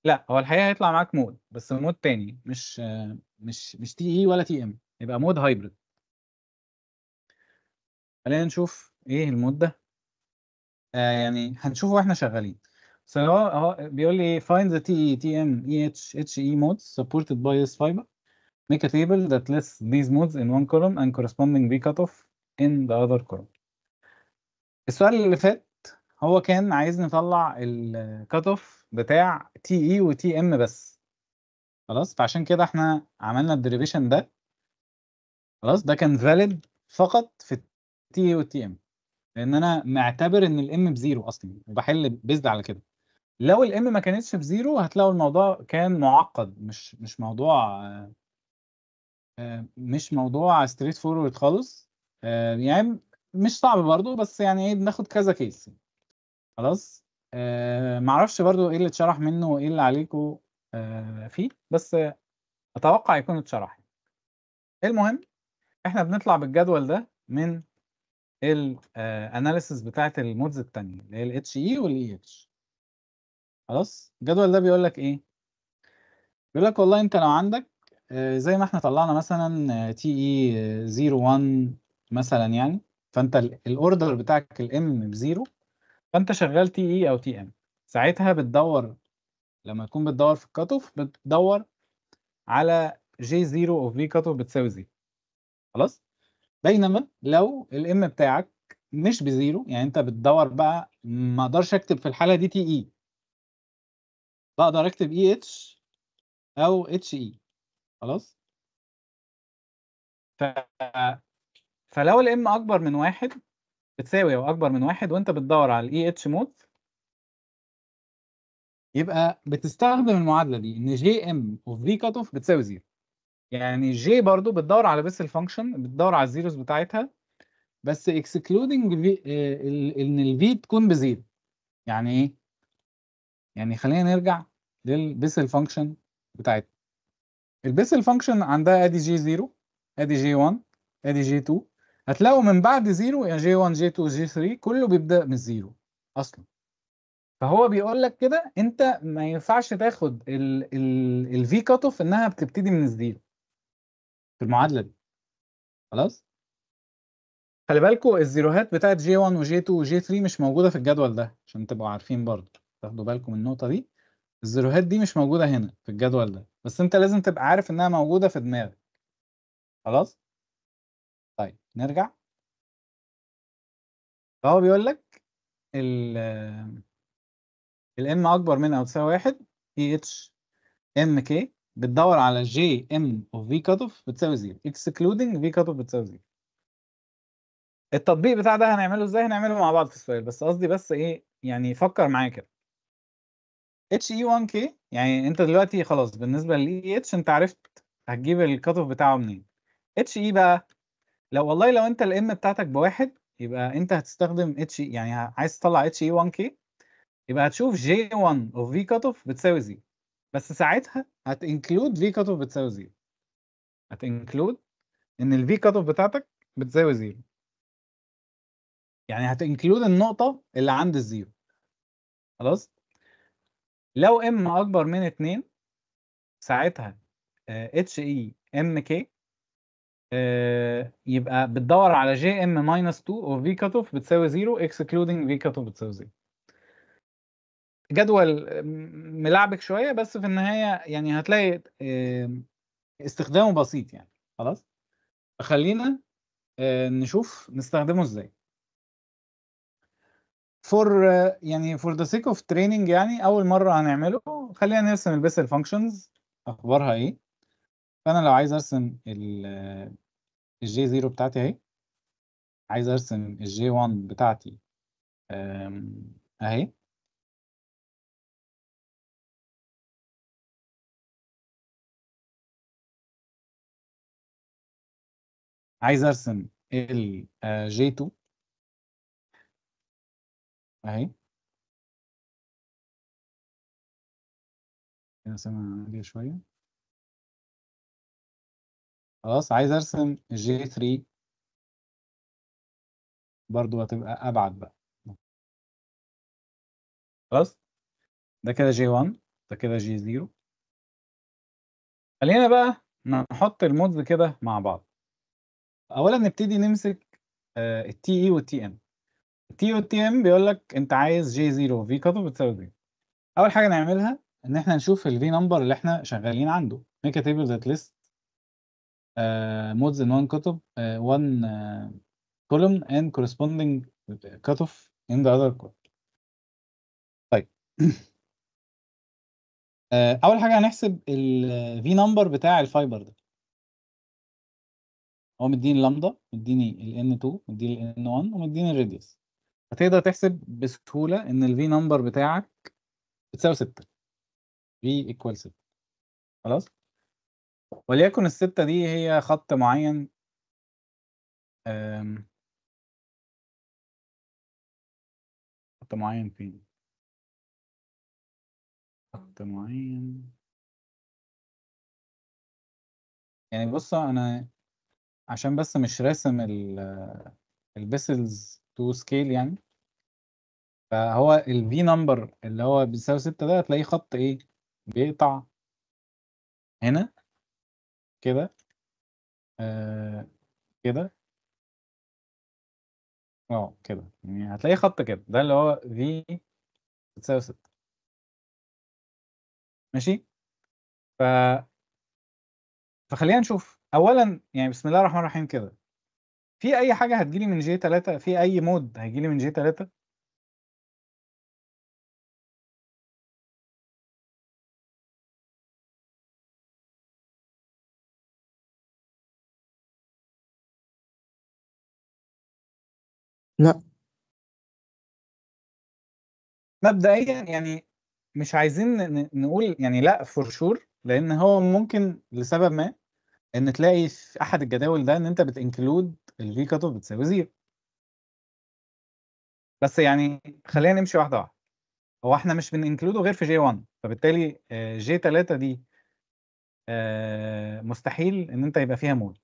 لا هو الحقيقه هيطلع معاك مود بس مود تاني مش مش مش تي اي e ولا تي ام يبقى مود هايبرد خلينا نشوف ايه المود ده آه يعني هنشوفه واحنا شغالين بس هو هو بيقول لي find the TE TM EH HE modes supported by this fiber make a table that lists these modes in one column and corresponding V cutoff in the other column السؤال اللي فات هو كان عايز نطلع الكات اوف بتاع تي اي وتي ام بس خلاص فعشان كده احنا عملنا الديريفيشن ده خلاص ده كان فاليد فقط في تي اي والتي ام لان انا معتبر ان الام بزيرو اصلا وبحل بيزد على كده لو الام ما كانتش بزيرو هتلاقوا الموضوع كان معقد مش مش موضوع آه، آه، مش موضوع ستريت فورورد خالص يعني مش صعب برضو بس يعني ايه بناخد كذا كيس خلاص آه معرفش برضو ايه اللي اتشرح منه وايه اللي عليكم آه فيه بس اتوقع يكون اتشرح المهم احنا بنطلع بالجدول ده من الاناليسيس آه، بتاعت المودز الثانيه اللي هي الاتش اي e والاي اتش e خلاص الجدول ده بيقول لك ايه بيقول لك والله انت لو عندك آه، زي ما احنا طلعنا مثلا تي اي 01 مثلا يعني فانت الاوردر بتاعك الام بزيرو فانت شغال تي اي او تي ام ساعتها بتدور لما تكون بتدور في الكاتوف بتدور على جي زيرو اوف في كاتوف بتساوي زيرو خلاص بينما لو الام بتاعك مش بزيرو يعني انت بتدور بقى ما اقدرش اكتب في الحاله دي تي اي e. بقدر اكتب اي e اتش او اتش اي e. خلاص فلو الام اكبر من واحد بتساوي او اكبر من واحد وانت بتدور على الاي اتش e مود يبقى بتستخدم المعادله دي ان جي ام اوف في كات اوف بتساوي زيرو يعني جي برضو بتدور على بس الفانكشن بتدور على الزيروز بتاعتها بس اكسكلودنج آه، ان الفي تكون بزيرو يعني ايه؟ يعني خلينا نرجع للبيسل فانكشن بتاعتنا البيسل فانكشن عندها ادي جي 0 ادي جي 1 ادي جي 2 هتلاقوا من بعد زيرو يعني جي 1 جي 2 جي 3 كله بيبدا من زيرو اصلا فهو بيقول لك كده انت ما ينفعش تاخد الفي كات اوف انها بتبتدي من الزيرو في المعادله دي خلاص خلي بالكوا الزيروهات بتاعت جي 1 وجي 2 وجي 3 مش موجوده في الجدول ده عشان تبقوا عارفين برضه تاخدوا بالكم من النقطه دي الزيروهات دي مش موجوده هنا في الجدول ده بس انت لازم تبقى عارف انها موجوده في دماغك خلاص طيب نرجع فهو بيقول لك ال ال ام اكبر من او تساوي واحد اي اتش ام كي بتدور على جي ام اوف في كات اوف بتساوي زيرو اكسكلودنج في كات اوف بتساوي زيرو التطبيق بتاع ده هنعمله ازاي هنعمله مع بعض في السؤال بس قصدي بس ايه يعني فكر معايا كده اتش اي 1 كي يعني انت دلوقتي خلاص بالنسبه للاي اتش e انت عرفت هتجيب الكات اوف بتاعه منين اتش اي e بقى لو والله لو انت الام بتاعتك بواحد يبقى انت هتستخدم اتش e، يعني عايز تطلع اتش اي 1 كي يبقى هتشوف جي 1 اوف في كات اوف بتساوي زيرو بس ساعتها هتنكلود في كات اوف بتساوي زيرو هتنكلود ان الفي كات اوف بتاعتك بتساوي زيرو يعني هتنكلود النقطه اللي عند الزيرو خلاص لو ام اكبر من 2 ساعتها اتش اي ام كي آه، يبقى بتدور على جي ام ماينس 2 اوف في كات اوف بتساوي 0 اكسكلودنج في كات اوف بتساوي 0 جدول ملعبك شويه بس في النهايه يعني هتلاقي آه، استخدامه بسيط يعني خلاص خلينا آه، نشوف نستخدمه ازاي فور يعني فور ذا سيك اوف تريننج يعني اول مره هنعمله خلينا نرسم البيسل فانكشنز اخبارها ايه فانا لو عايز ارسم ال الجي 0 بتاعتي اهي عايز ارسم الجي 1 بتاعتي
اهي عايز ارسم ال آه، جي 2 اهي كده سامع شويه خلاص عايز ارسم جي 3 برضو هتبقى ابعد بقى
خلاص ده كده جي 1 ده كده جي 0 خلينا بقى نحط المودز كده مع بعض اولا نبتدي نمسك آه، التي اي e والتي ام التي e والتي ام بيقول لك انت عايز جي 0 V كاتو بتساوي 0 اول حاجه نعملها ان احنا نشوف الفي نمبر اللي احنا شغالين عنده make a table that lists مودز ان وان one cutoff, uh, آه، one uh, column and corresponding cutoff in the other طيب آه، أول حاجة هنحسب ال V نمبر بتاع الفايبر ده هو مديني لامدا مديني ال N2 مديني ال N1 ومديني الراديوس هتقدر تحسب بسهولة إن ال V نمبر بتاعك بتساوي 6 V equal 6 خلاص؟ وليكن الستة دي هي خط معين
آم، خط معين فين خط معين
يعني بص انا عشان بس مش راسم البيسلز تو سكيل يعني فهو ال V number اللي هو بيساوي ستة ده هتلاقيه خط ايه بيقطع هنا كده آه كده
اه كده يعني هتلاقيه خط كده ده اللي هو في بتساوي 6 ماشي
ف فخلينا نشوف اولا يعني بسم الله الرحمن الرحيم كده في اي حاجه هتجيلي من جي 3 في اي مود هيجيلي من جي 3 لا مبدئيا يعني مش عايزين نقول يعني لا فور شور لان هو ممكن لسبب ما ان تلاقي في احد الجداول ده ان انت بتنكلود الفي كات اوف بتساوي زيرو بس يعني خلينا نمشي واحده واحده هو احنا مش بننكلوده غير في جي 1 فبالتالي جي آه، 3 دي آه، مستحيل ان انت يبقى فيها مول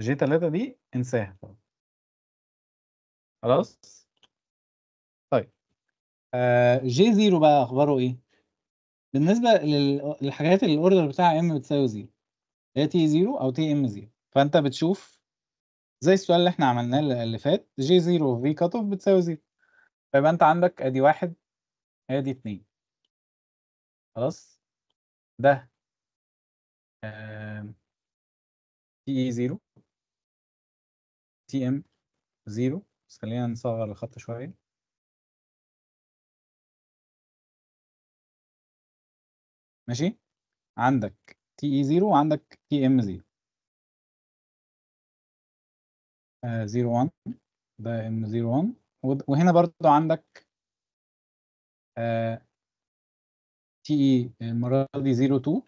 جي 3 دي انساها طبعا خلاص طيب آه جي زيرو بقى اخباره ايه بالنسبه للحاجات اللي الاوردر بتاعها ام بتساوي زيرو هي تي زيرو او تي ام زيرو فانت بتشوف زي السؤال اللي احنا عملناه اللي فات جي زيرو في كات اوف بتساوي زيرو فيبقى انت عندك ادي واحد ادي اتنين خلاص ده
آه تي زيرو تي ام زيرو بس خلينا نصغر الخط شوية ماشي
عندك تي اي زيرو وعندك تي ام زيرو زيرو وان ده ام زيرو وان وهنا برضو عندك تي اي المرة دي زيرو تو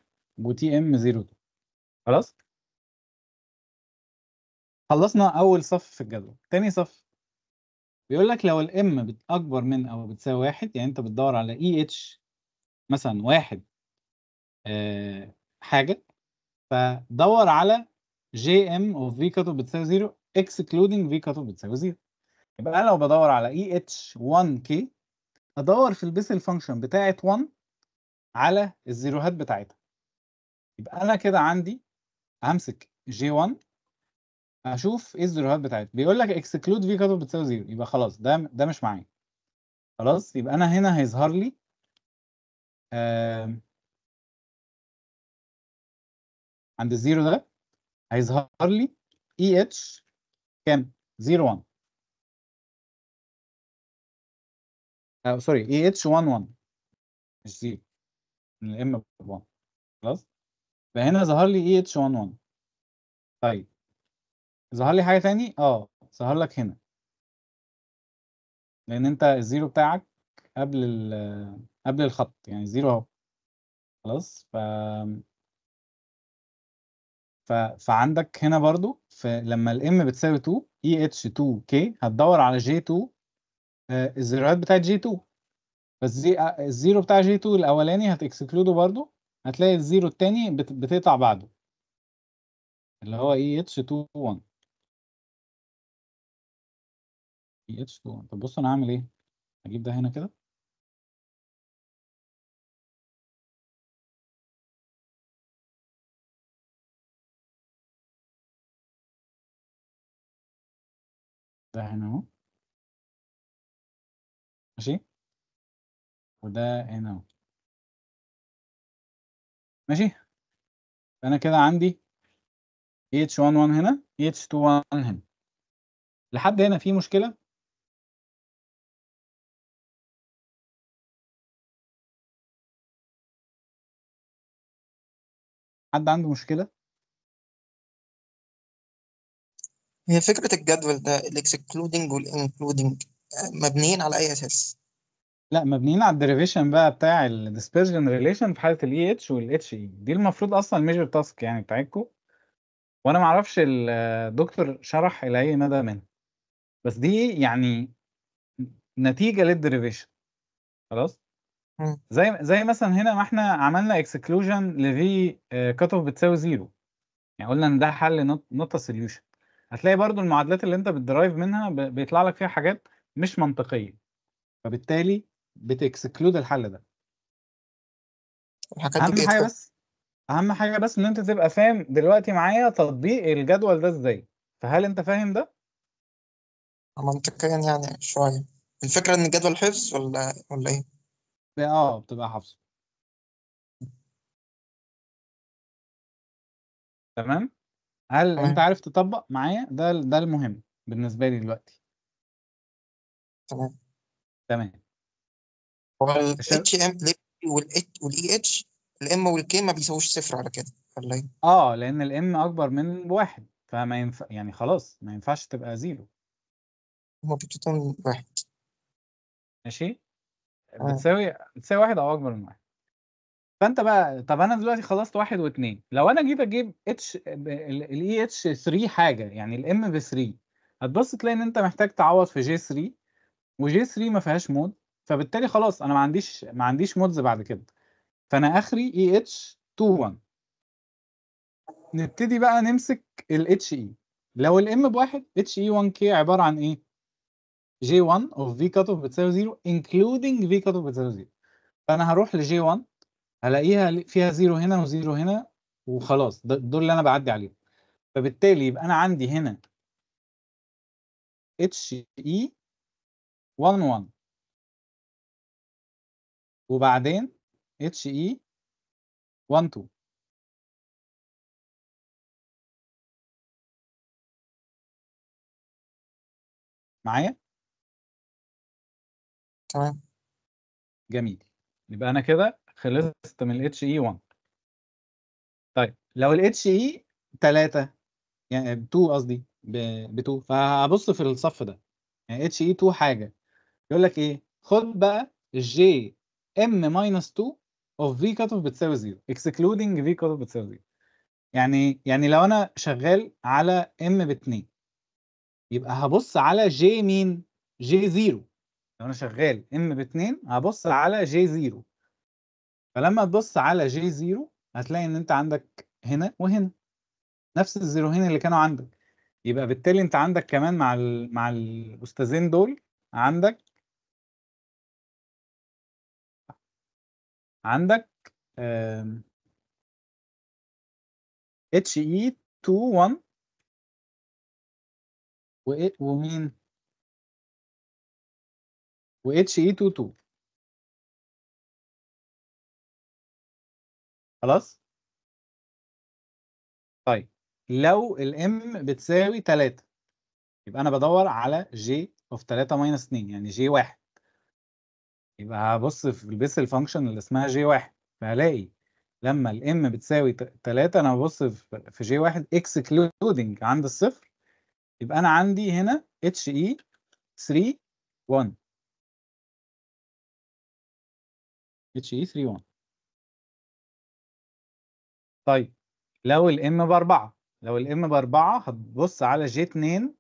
وتي ام زيرو تو خلاص خلصنا أول صف في الجدول تاني صف بيقول لك لو الام اكبر من او بتساوي واحد يعني انت بتدور على اي e اتش مثلا واحد آه، حاجه فدور على جي ام اوف في كاتو بتساوي زيرو اكسكلودنج في كاتو بتساوي زيرو يبقى انا لو بدور على اي اتش 1 كي ادور في البيسل فانكشن بتاعه 1 على الزيروهات بتاعتها يبقى انا كده عندي همسك جي 1 اشوف ايه الزيروهات بتاعتها بيقول لك اكسكلود في كاتوف بتساوي زيرو يبقى خلاص ده ده مش معايا خلاص يبقى انا هنا هيظهر لي آه
عند الزيرو ده هيظهر لي اي e اتش كام 01
أو سوري اي اتش 11 مش زيرو من الام ب 1 خلاص فهنا ظهر لي اي اتش 11 طيب ظهر لي حاجة تاني؟ آه ظهر لك هنا لأن أنت الزيرو بتاعك قبل ال قبل الخط يعني زيرو أهو خلاص ف ف... فعندك هنا برضو لما الام بتساوي 2 اي اتش 2 كي هتدور على جي 2 آه، الزيروات بتاعت جي 2 بس آه، الزيرو بتاع جي 2 الاولاني هتكسكلوده برضو هتلاقي الزيرو التاني بتقطع بعده اللي هو اي اتش 2 1
CH2 طب بص انا هعمل ايه هجيب ده هنا كده ده هنا اهو ماشي وده هنا اهو ماشي فانا كده عندي H11 هنا H21 هنا لحد هنا في مشكله حد عنده مشكلة؟
هي فكرة الجدول ده الاكسكلودنج والانكلودنج مبنيين على أي أساس؟ لا مبنيين على الديريفيشن بقى بتاع الديسبيرجن ريليشن في حالة الاي اتش e والاتش اي e. دي المفروض أصلا الميجر تاسك يعني بتاعتكم وأنا معرفش الدكتور شرح إلى أي مدى منها بس دي يعني نتيجة للديريفيشن خلاص زي زي مثلا هنا ما احنا عملنا اكسكلوجن لفي كت اوف بتساوي زيرو يعني قلنا ان ده حل نوت سوليوشن هتلاقي برضو المعادلات اللي انت بتدرايف منها بيطلع لك فيها حاجات مش منطقيه فبالتالي بتكسكلود الحل ده الحاجات اهم حاجه بس اهم حاجه بس ان انت تبقى فاهم دلوقتي معايا تطبيق الجدول ده ازاي فهل انت فاهم ده منطقيا يعني شويه الفكره ان الجدول حفظ
ولا ولا ايه اه بتبقى حافظه تمام هل آه. انت عارف تطبق معايا ده
ده المهم بالنسبه لي دلوقتي تمام تمام هو ال ام والاي اتش الام والكي ما بيساووش صفر على كده ولا ايه؟ اه لان الام اكبر من واحد فما ينفع يعني خلاص ما ينفعش تبقى زيرو هو بتكون واحد ماشي آه. بتساوي بتساوي واحد او اكبر من واحد فانت بقى طب انا دلوقتي خلصت واحد واثنين لو انا جيت اجيب اتش الاي اتش 3 حاجه يعني الام ب 3 هتبص تلاقي ان انت محتاج تعوض في جي 3 وجي 3 ما فيهاش مود فبالتالي خلاص انا ما عنديش ما عنديش مودز بعد كده فانا اخري اي اتش 2 1 نبتدي بقى نمسك الاتش اي e. لو الام بواحد اتش اي 1 كي عباره عن ايه؟ J1 of V cutoff بتساوي 0 including V cutoff بتساوي 0 فأنا هروح ل J1 هلاقيها فيها 0 هنا و0 هنا وخلاص دول اللي أنا بعدي عليهم فبالتالي يبقى أنا عندي هنا HE 1 1
وبعدين HE 1 2 معايا تمام
جميل يبقى انا كده خلصت من الاتش اي 1 طيب لو الاتش e اي 3 يعني 2 قصدي ب 2 فهبص في الصف ده يعني اتش اي 2 حاجه يقول لك ايه خد بقى جي ام ماينس 2 اوف في كات اوف بتساوي 0 اكسكلودنج في كات اوف بتساوي 0 يعني يعني لو انا شغال على ام ب 2 يبقى هبص على جي مين جي 0 لو انا شغال ام باتنين هبص على جي 0 فلما تبص على جي 0 هتلاقي ان انت عندك هنا وهنا نفس الزيروهين اللي كانوا عندك يبقى بالتالي انت عندك كمان مع الـ مع الاستاذين دول عندك عندك
اتش اي 2 1 ومين و اتش اي 22 خلاص
طيب لو الام بتساوي 3 يبقى انا بدور على جي اوف 3 ماينس 2 يعني جي 1 يبقى هبص في البيس الفانكشن اللي اسمها جي 1 فهلاقي لما الام بتساوي 3 انا ببص في جي 1 اكسكلودنج عند الصفر يبقى انا عندي هنا اتش اي 3 1
اتش اي 3 1
طيب لو الام باربعة لو الام باربعة هتبص على جي 2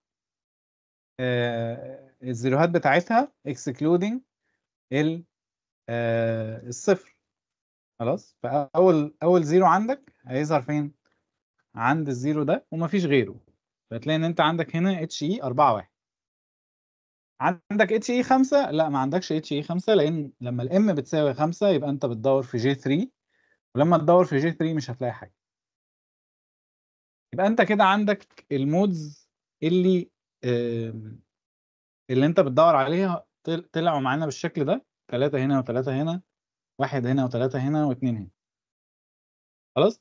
آه الزيروهات بتاعتها اكسكلودنج ال آه الصفر خلاص فاول اول زيرو عندك هيظهر فين عند الزيرو ده ومفيش غيره فتلاقي ان انت عندك هنا اتش اي 4 1 عندك اتش اي 5 لا ما عندكش اتش اي 5 لان لما الام بتساوي 5 يبقى انت بتدور في جي 3 ولما تدور في جي 3 مش هتلاقي حاجه يبقى انت كده عندك المودز اللي اللي انت بتدور عليها طلعوا معانا بالشكل ده ثلاثة هنا وثلاثة هنا واحد هنا وثلاثة هنا واثنين هنا خلاص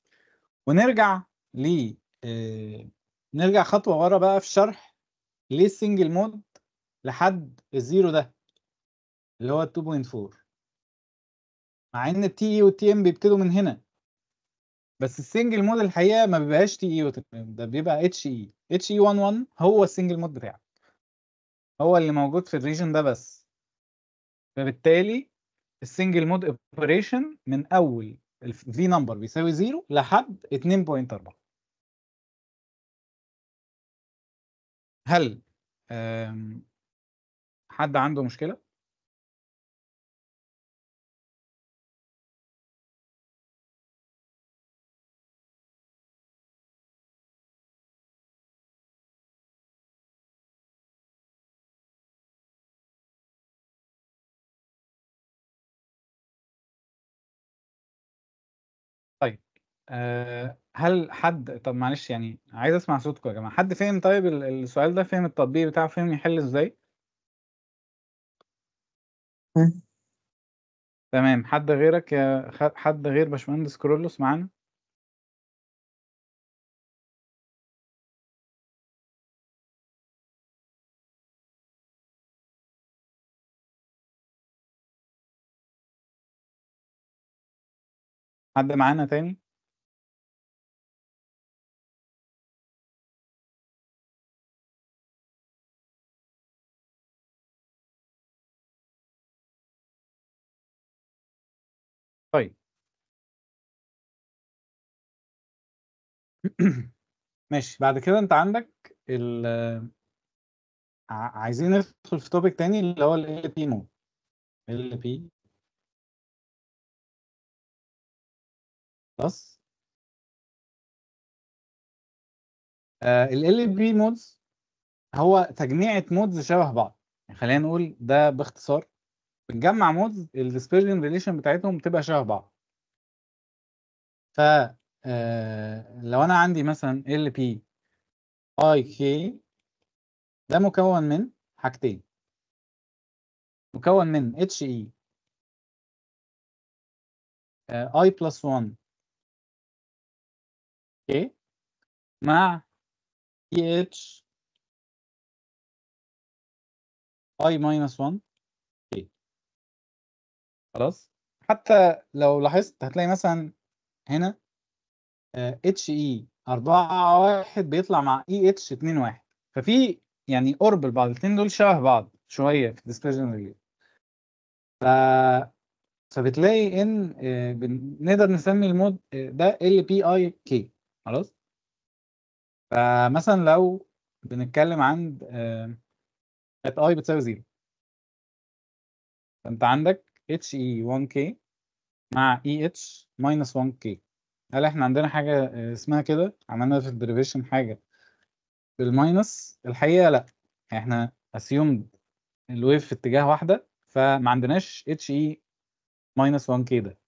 ونرجع ل آه، نرجع خطوة ورا بقى في شرح ليه السنجل مود لحد الزيرو ده اللي هو 2.4 مع ان التي اي والتي ام بيبتدوا من هنا بس السنجل مود الحقيقه ما بيبقاش تي اي ده بيبقى اتش اي اتش اي 11 هو السنجل مود بتاعك هو اللي موجود في الريجن ده بس فبالتالي السنجل مود اوبريشن من اول الفي نمبر بيساوي 0 لحد 2.4
هل حد عنده مشكلة؟ طيب
آه، هل حد طب معلش يعني عايز أسمع صوتكم يا جماعة، حد فهم طيب السؤال ده، فهم التطبيق بتاعه، فهم يحل إزاي؟ تمام حد غيرك يا حد غير باشمهندس كرولوس معانا
حد معانا تاني طيب
ماشي بعد كده أنت عندك ال عايزين ندخل في topic تاني اللي هو ال LP mode
LP بس
آه، ال LP modes هو تجميعة مودز شبه بعض يعني خلينا نقول ده باختصار بتجمع مودز الديسبيرجن ريليشن بتاعتهم بتبقى شبه بعض ف آه، لو انا عندي مثلا ال بي اي كي ده مكون من حاجتين مكون من اتش
اي اي بلس 1 اوكي مع اي اتش اي ماينس 1
خلاص حتى لو لاحظت هتلاقي مثلا هنا اتش اي 4 1 بيطلع مع اي اتش 2 1 ففي يعني قرب لبعض الاثنين دول شبه بعض شويه في الديسبيرجن ريليف ف فبتلاقي ان آه، نقدر نسمي المود آه، ده ال بي اي كي خلاص فمثلا لو بنتكلم عند ات آه، اي بتساوي زيرو فانت عندك اتش اي 1 كي مع اي اتش ماينس 1 كي هل احنا عندنا حاجه آه، اسمها كده عملنا في الديريفيشن حاجه بالماينس الحقيقه لا احنا اسيومد الويف في اتجاه واحده فما عندناش اتش اي ماينس 1 كي ده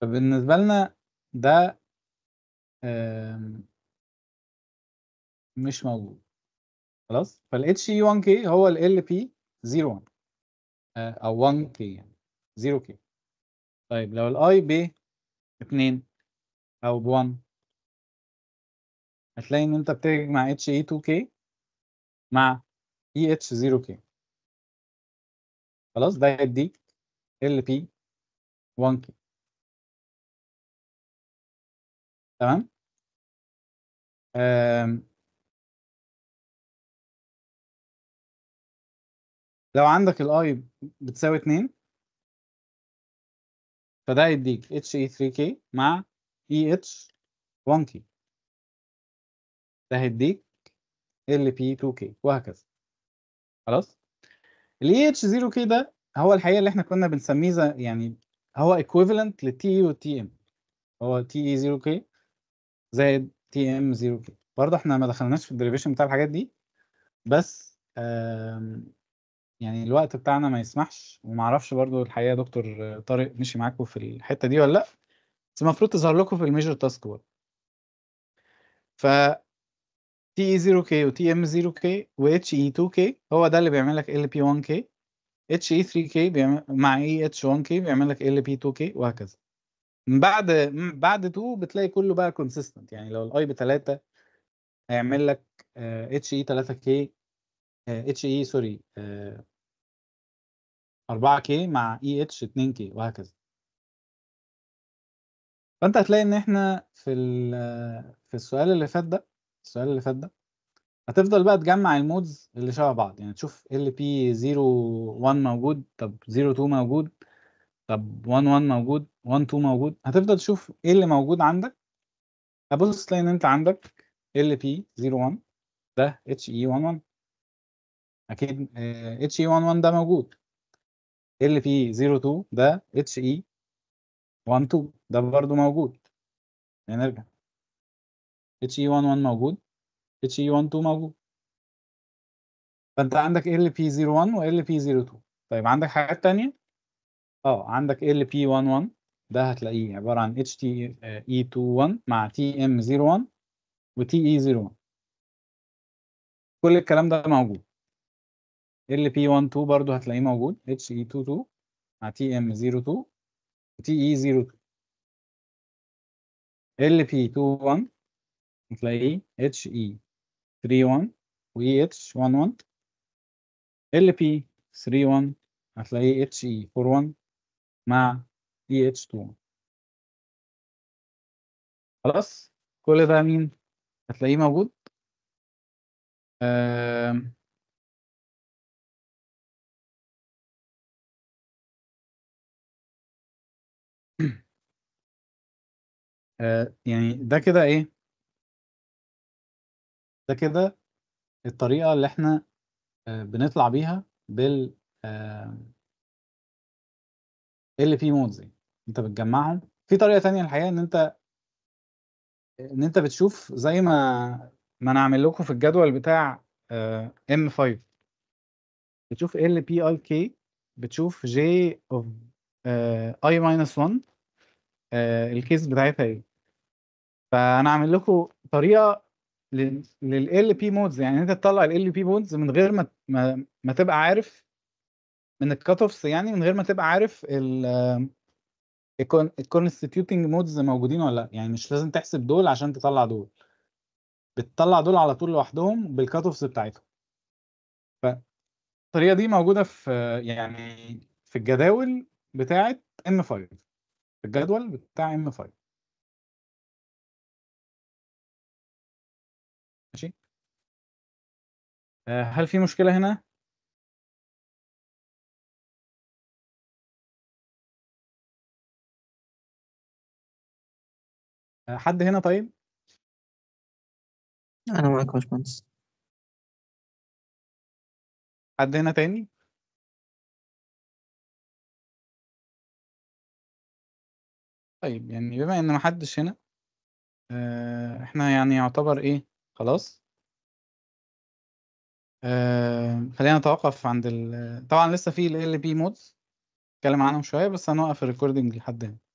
فبالنسبه لنا ده مش موجود خلاص فال اتش اي 1 كي هو ال ال بي 01 او 1 كي يعني 0 كي طيب لو الاي ب 2 او ب 1 هتلاقي ان انت بتجمع اتش اي 2 كي
مع اي اتش 0 كي خلاص ده هيديك ال بي 1 كي تمام لو عندك الاي بتساوي 2 فده هيديك اتش اي 3 كي مع اي
اتش 1 كي ده هيديك ال بي 2 كي وهكذا خلاص الاي اتش 0 كي ده هو الحقيقه اللي احنا كنا بنسميه يعني هو equivalent للتي TE والتي ام هو تي اي 0 كي زائد تي ام 0 كي برضه احنا ما دخلناش في الديريفيشن بتاع الحاجات دي بس يعني الوقت بتاعنا ما يسمحش وما اعرفش برضو الحقيقه دكتور طارق مشي معاكم في الحته دي ولا لا بس المفروض تظهر لكم في الميجر تاسك برضه ف تي اي 0 كي وتي ام 0 كي واتش اي 2 كي هو ده اللي بيعمل لك ال بي 1 كي اتش اي 3 كي مع اي اتش 1 كي بيعمل لك ال بي 2 كي وهكذا من بعد بعد 2 بتلاقي كله بقى كونسيستنت يعني لو الاي ب 3 هيعمل لك اتش اي 3 كي اتش اي سوري 4 كي مع اي اتش 2 كي وهكذا فانت هتلاقي ان احنا في في السؤال اللي فات ده السؤال اللي فات ده هتفضل بقى تجمع المودز اللي شبه بعض يعني تشوف ال بي 0 1 موجود طب 0 2 موجود طب 1 1 موجود 1 2 موجود هتفضل تشوف ايه اللي موجود عندك هبص تلاقي ان انت عندك ال بي 0 1 ده اتش اي 1 1 اكيد اتش اي 11 ده موجود ال اللي 02 ده اتش اي 12 ده برضو موجود نرجع اتش اي 11 موجود اتش اي 12 موجود فانت عندك ال بي 01 وال بي 02 طيب عندك حاجات تانية اه عندك ال بي 11 ده هتلاقيه عبارة عن اتش تي اي 21 مع تي ام 01 وتي اي 01 كل الكلام ده موجود ال بي 12 برضو هتلاقيه موجود اتش اي 22 مع تي ام 02 وتي اي 02 ال بي 21 هتلاقيه اتش اي 31 و اتش 11 ال بي 31 هتلاقيه اتش اي 41 مع اي اتش 21
خلاص كل ده مين هتلاقيه موجود آه آه،
يعني ده كده إيه ده كده الطريقة اللي إحنا آه، بنطلع بيها بال آه، ال بي مودز أنت بتجمعهم في طريقة تانية الحقيقة إن أنت إن أنت بتشوف زي ما ما أنا عامل لكم في الجدول بتاع ام 5 بتشوف ال بي اي كي بتشوف جي اوف اي ماينس 1 الكيس بتاعتها ايه فانا عامل لكم طريقه لل بي مودز يعني انت تطلع ال بي مودز من غير ما ما, تبقى عارف من الكات اوفس يعني من غير ما تبقى عارف ال الكونستيتيوتنج مودز موجودين ولا لا يعني مش لازم تحسب دول عشان تطلع دول بتطلع دول على طول لوحدهم بالكات اوفس بتاعتهم فالطريقه دي موجوده في يعني في الجداول بتاعه ام 5 الجدول بتاع ام 5
آه، هل في مشكلة هنا؟ آه، حد هنا طيب؟ أنا معاك يا باشمهندس. حد هنا تاني؟ طيب، يعني بما إن ما حدش هنا،
آه، إحنا يعني يعتبر إيه، خلاص. آه، خلّينا نتوقّف عند ال طبعًا لسه في ال الLB modes هنتكلّم عنهم شوية، بس هنوقّف الrecording لحد هنا.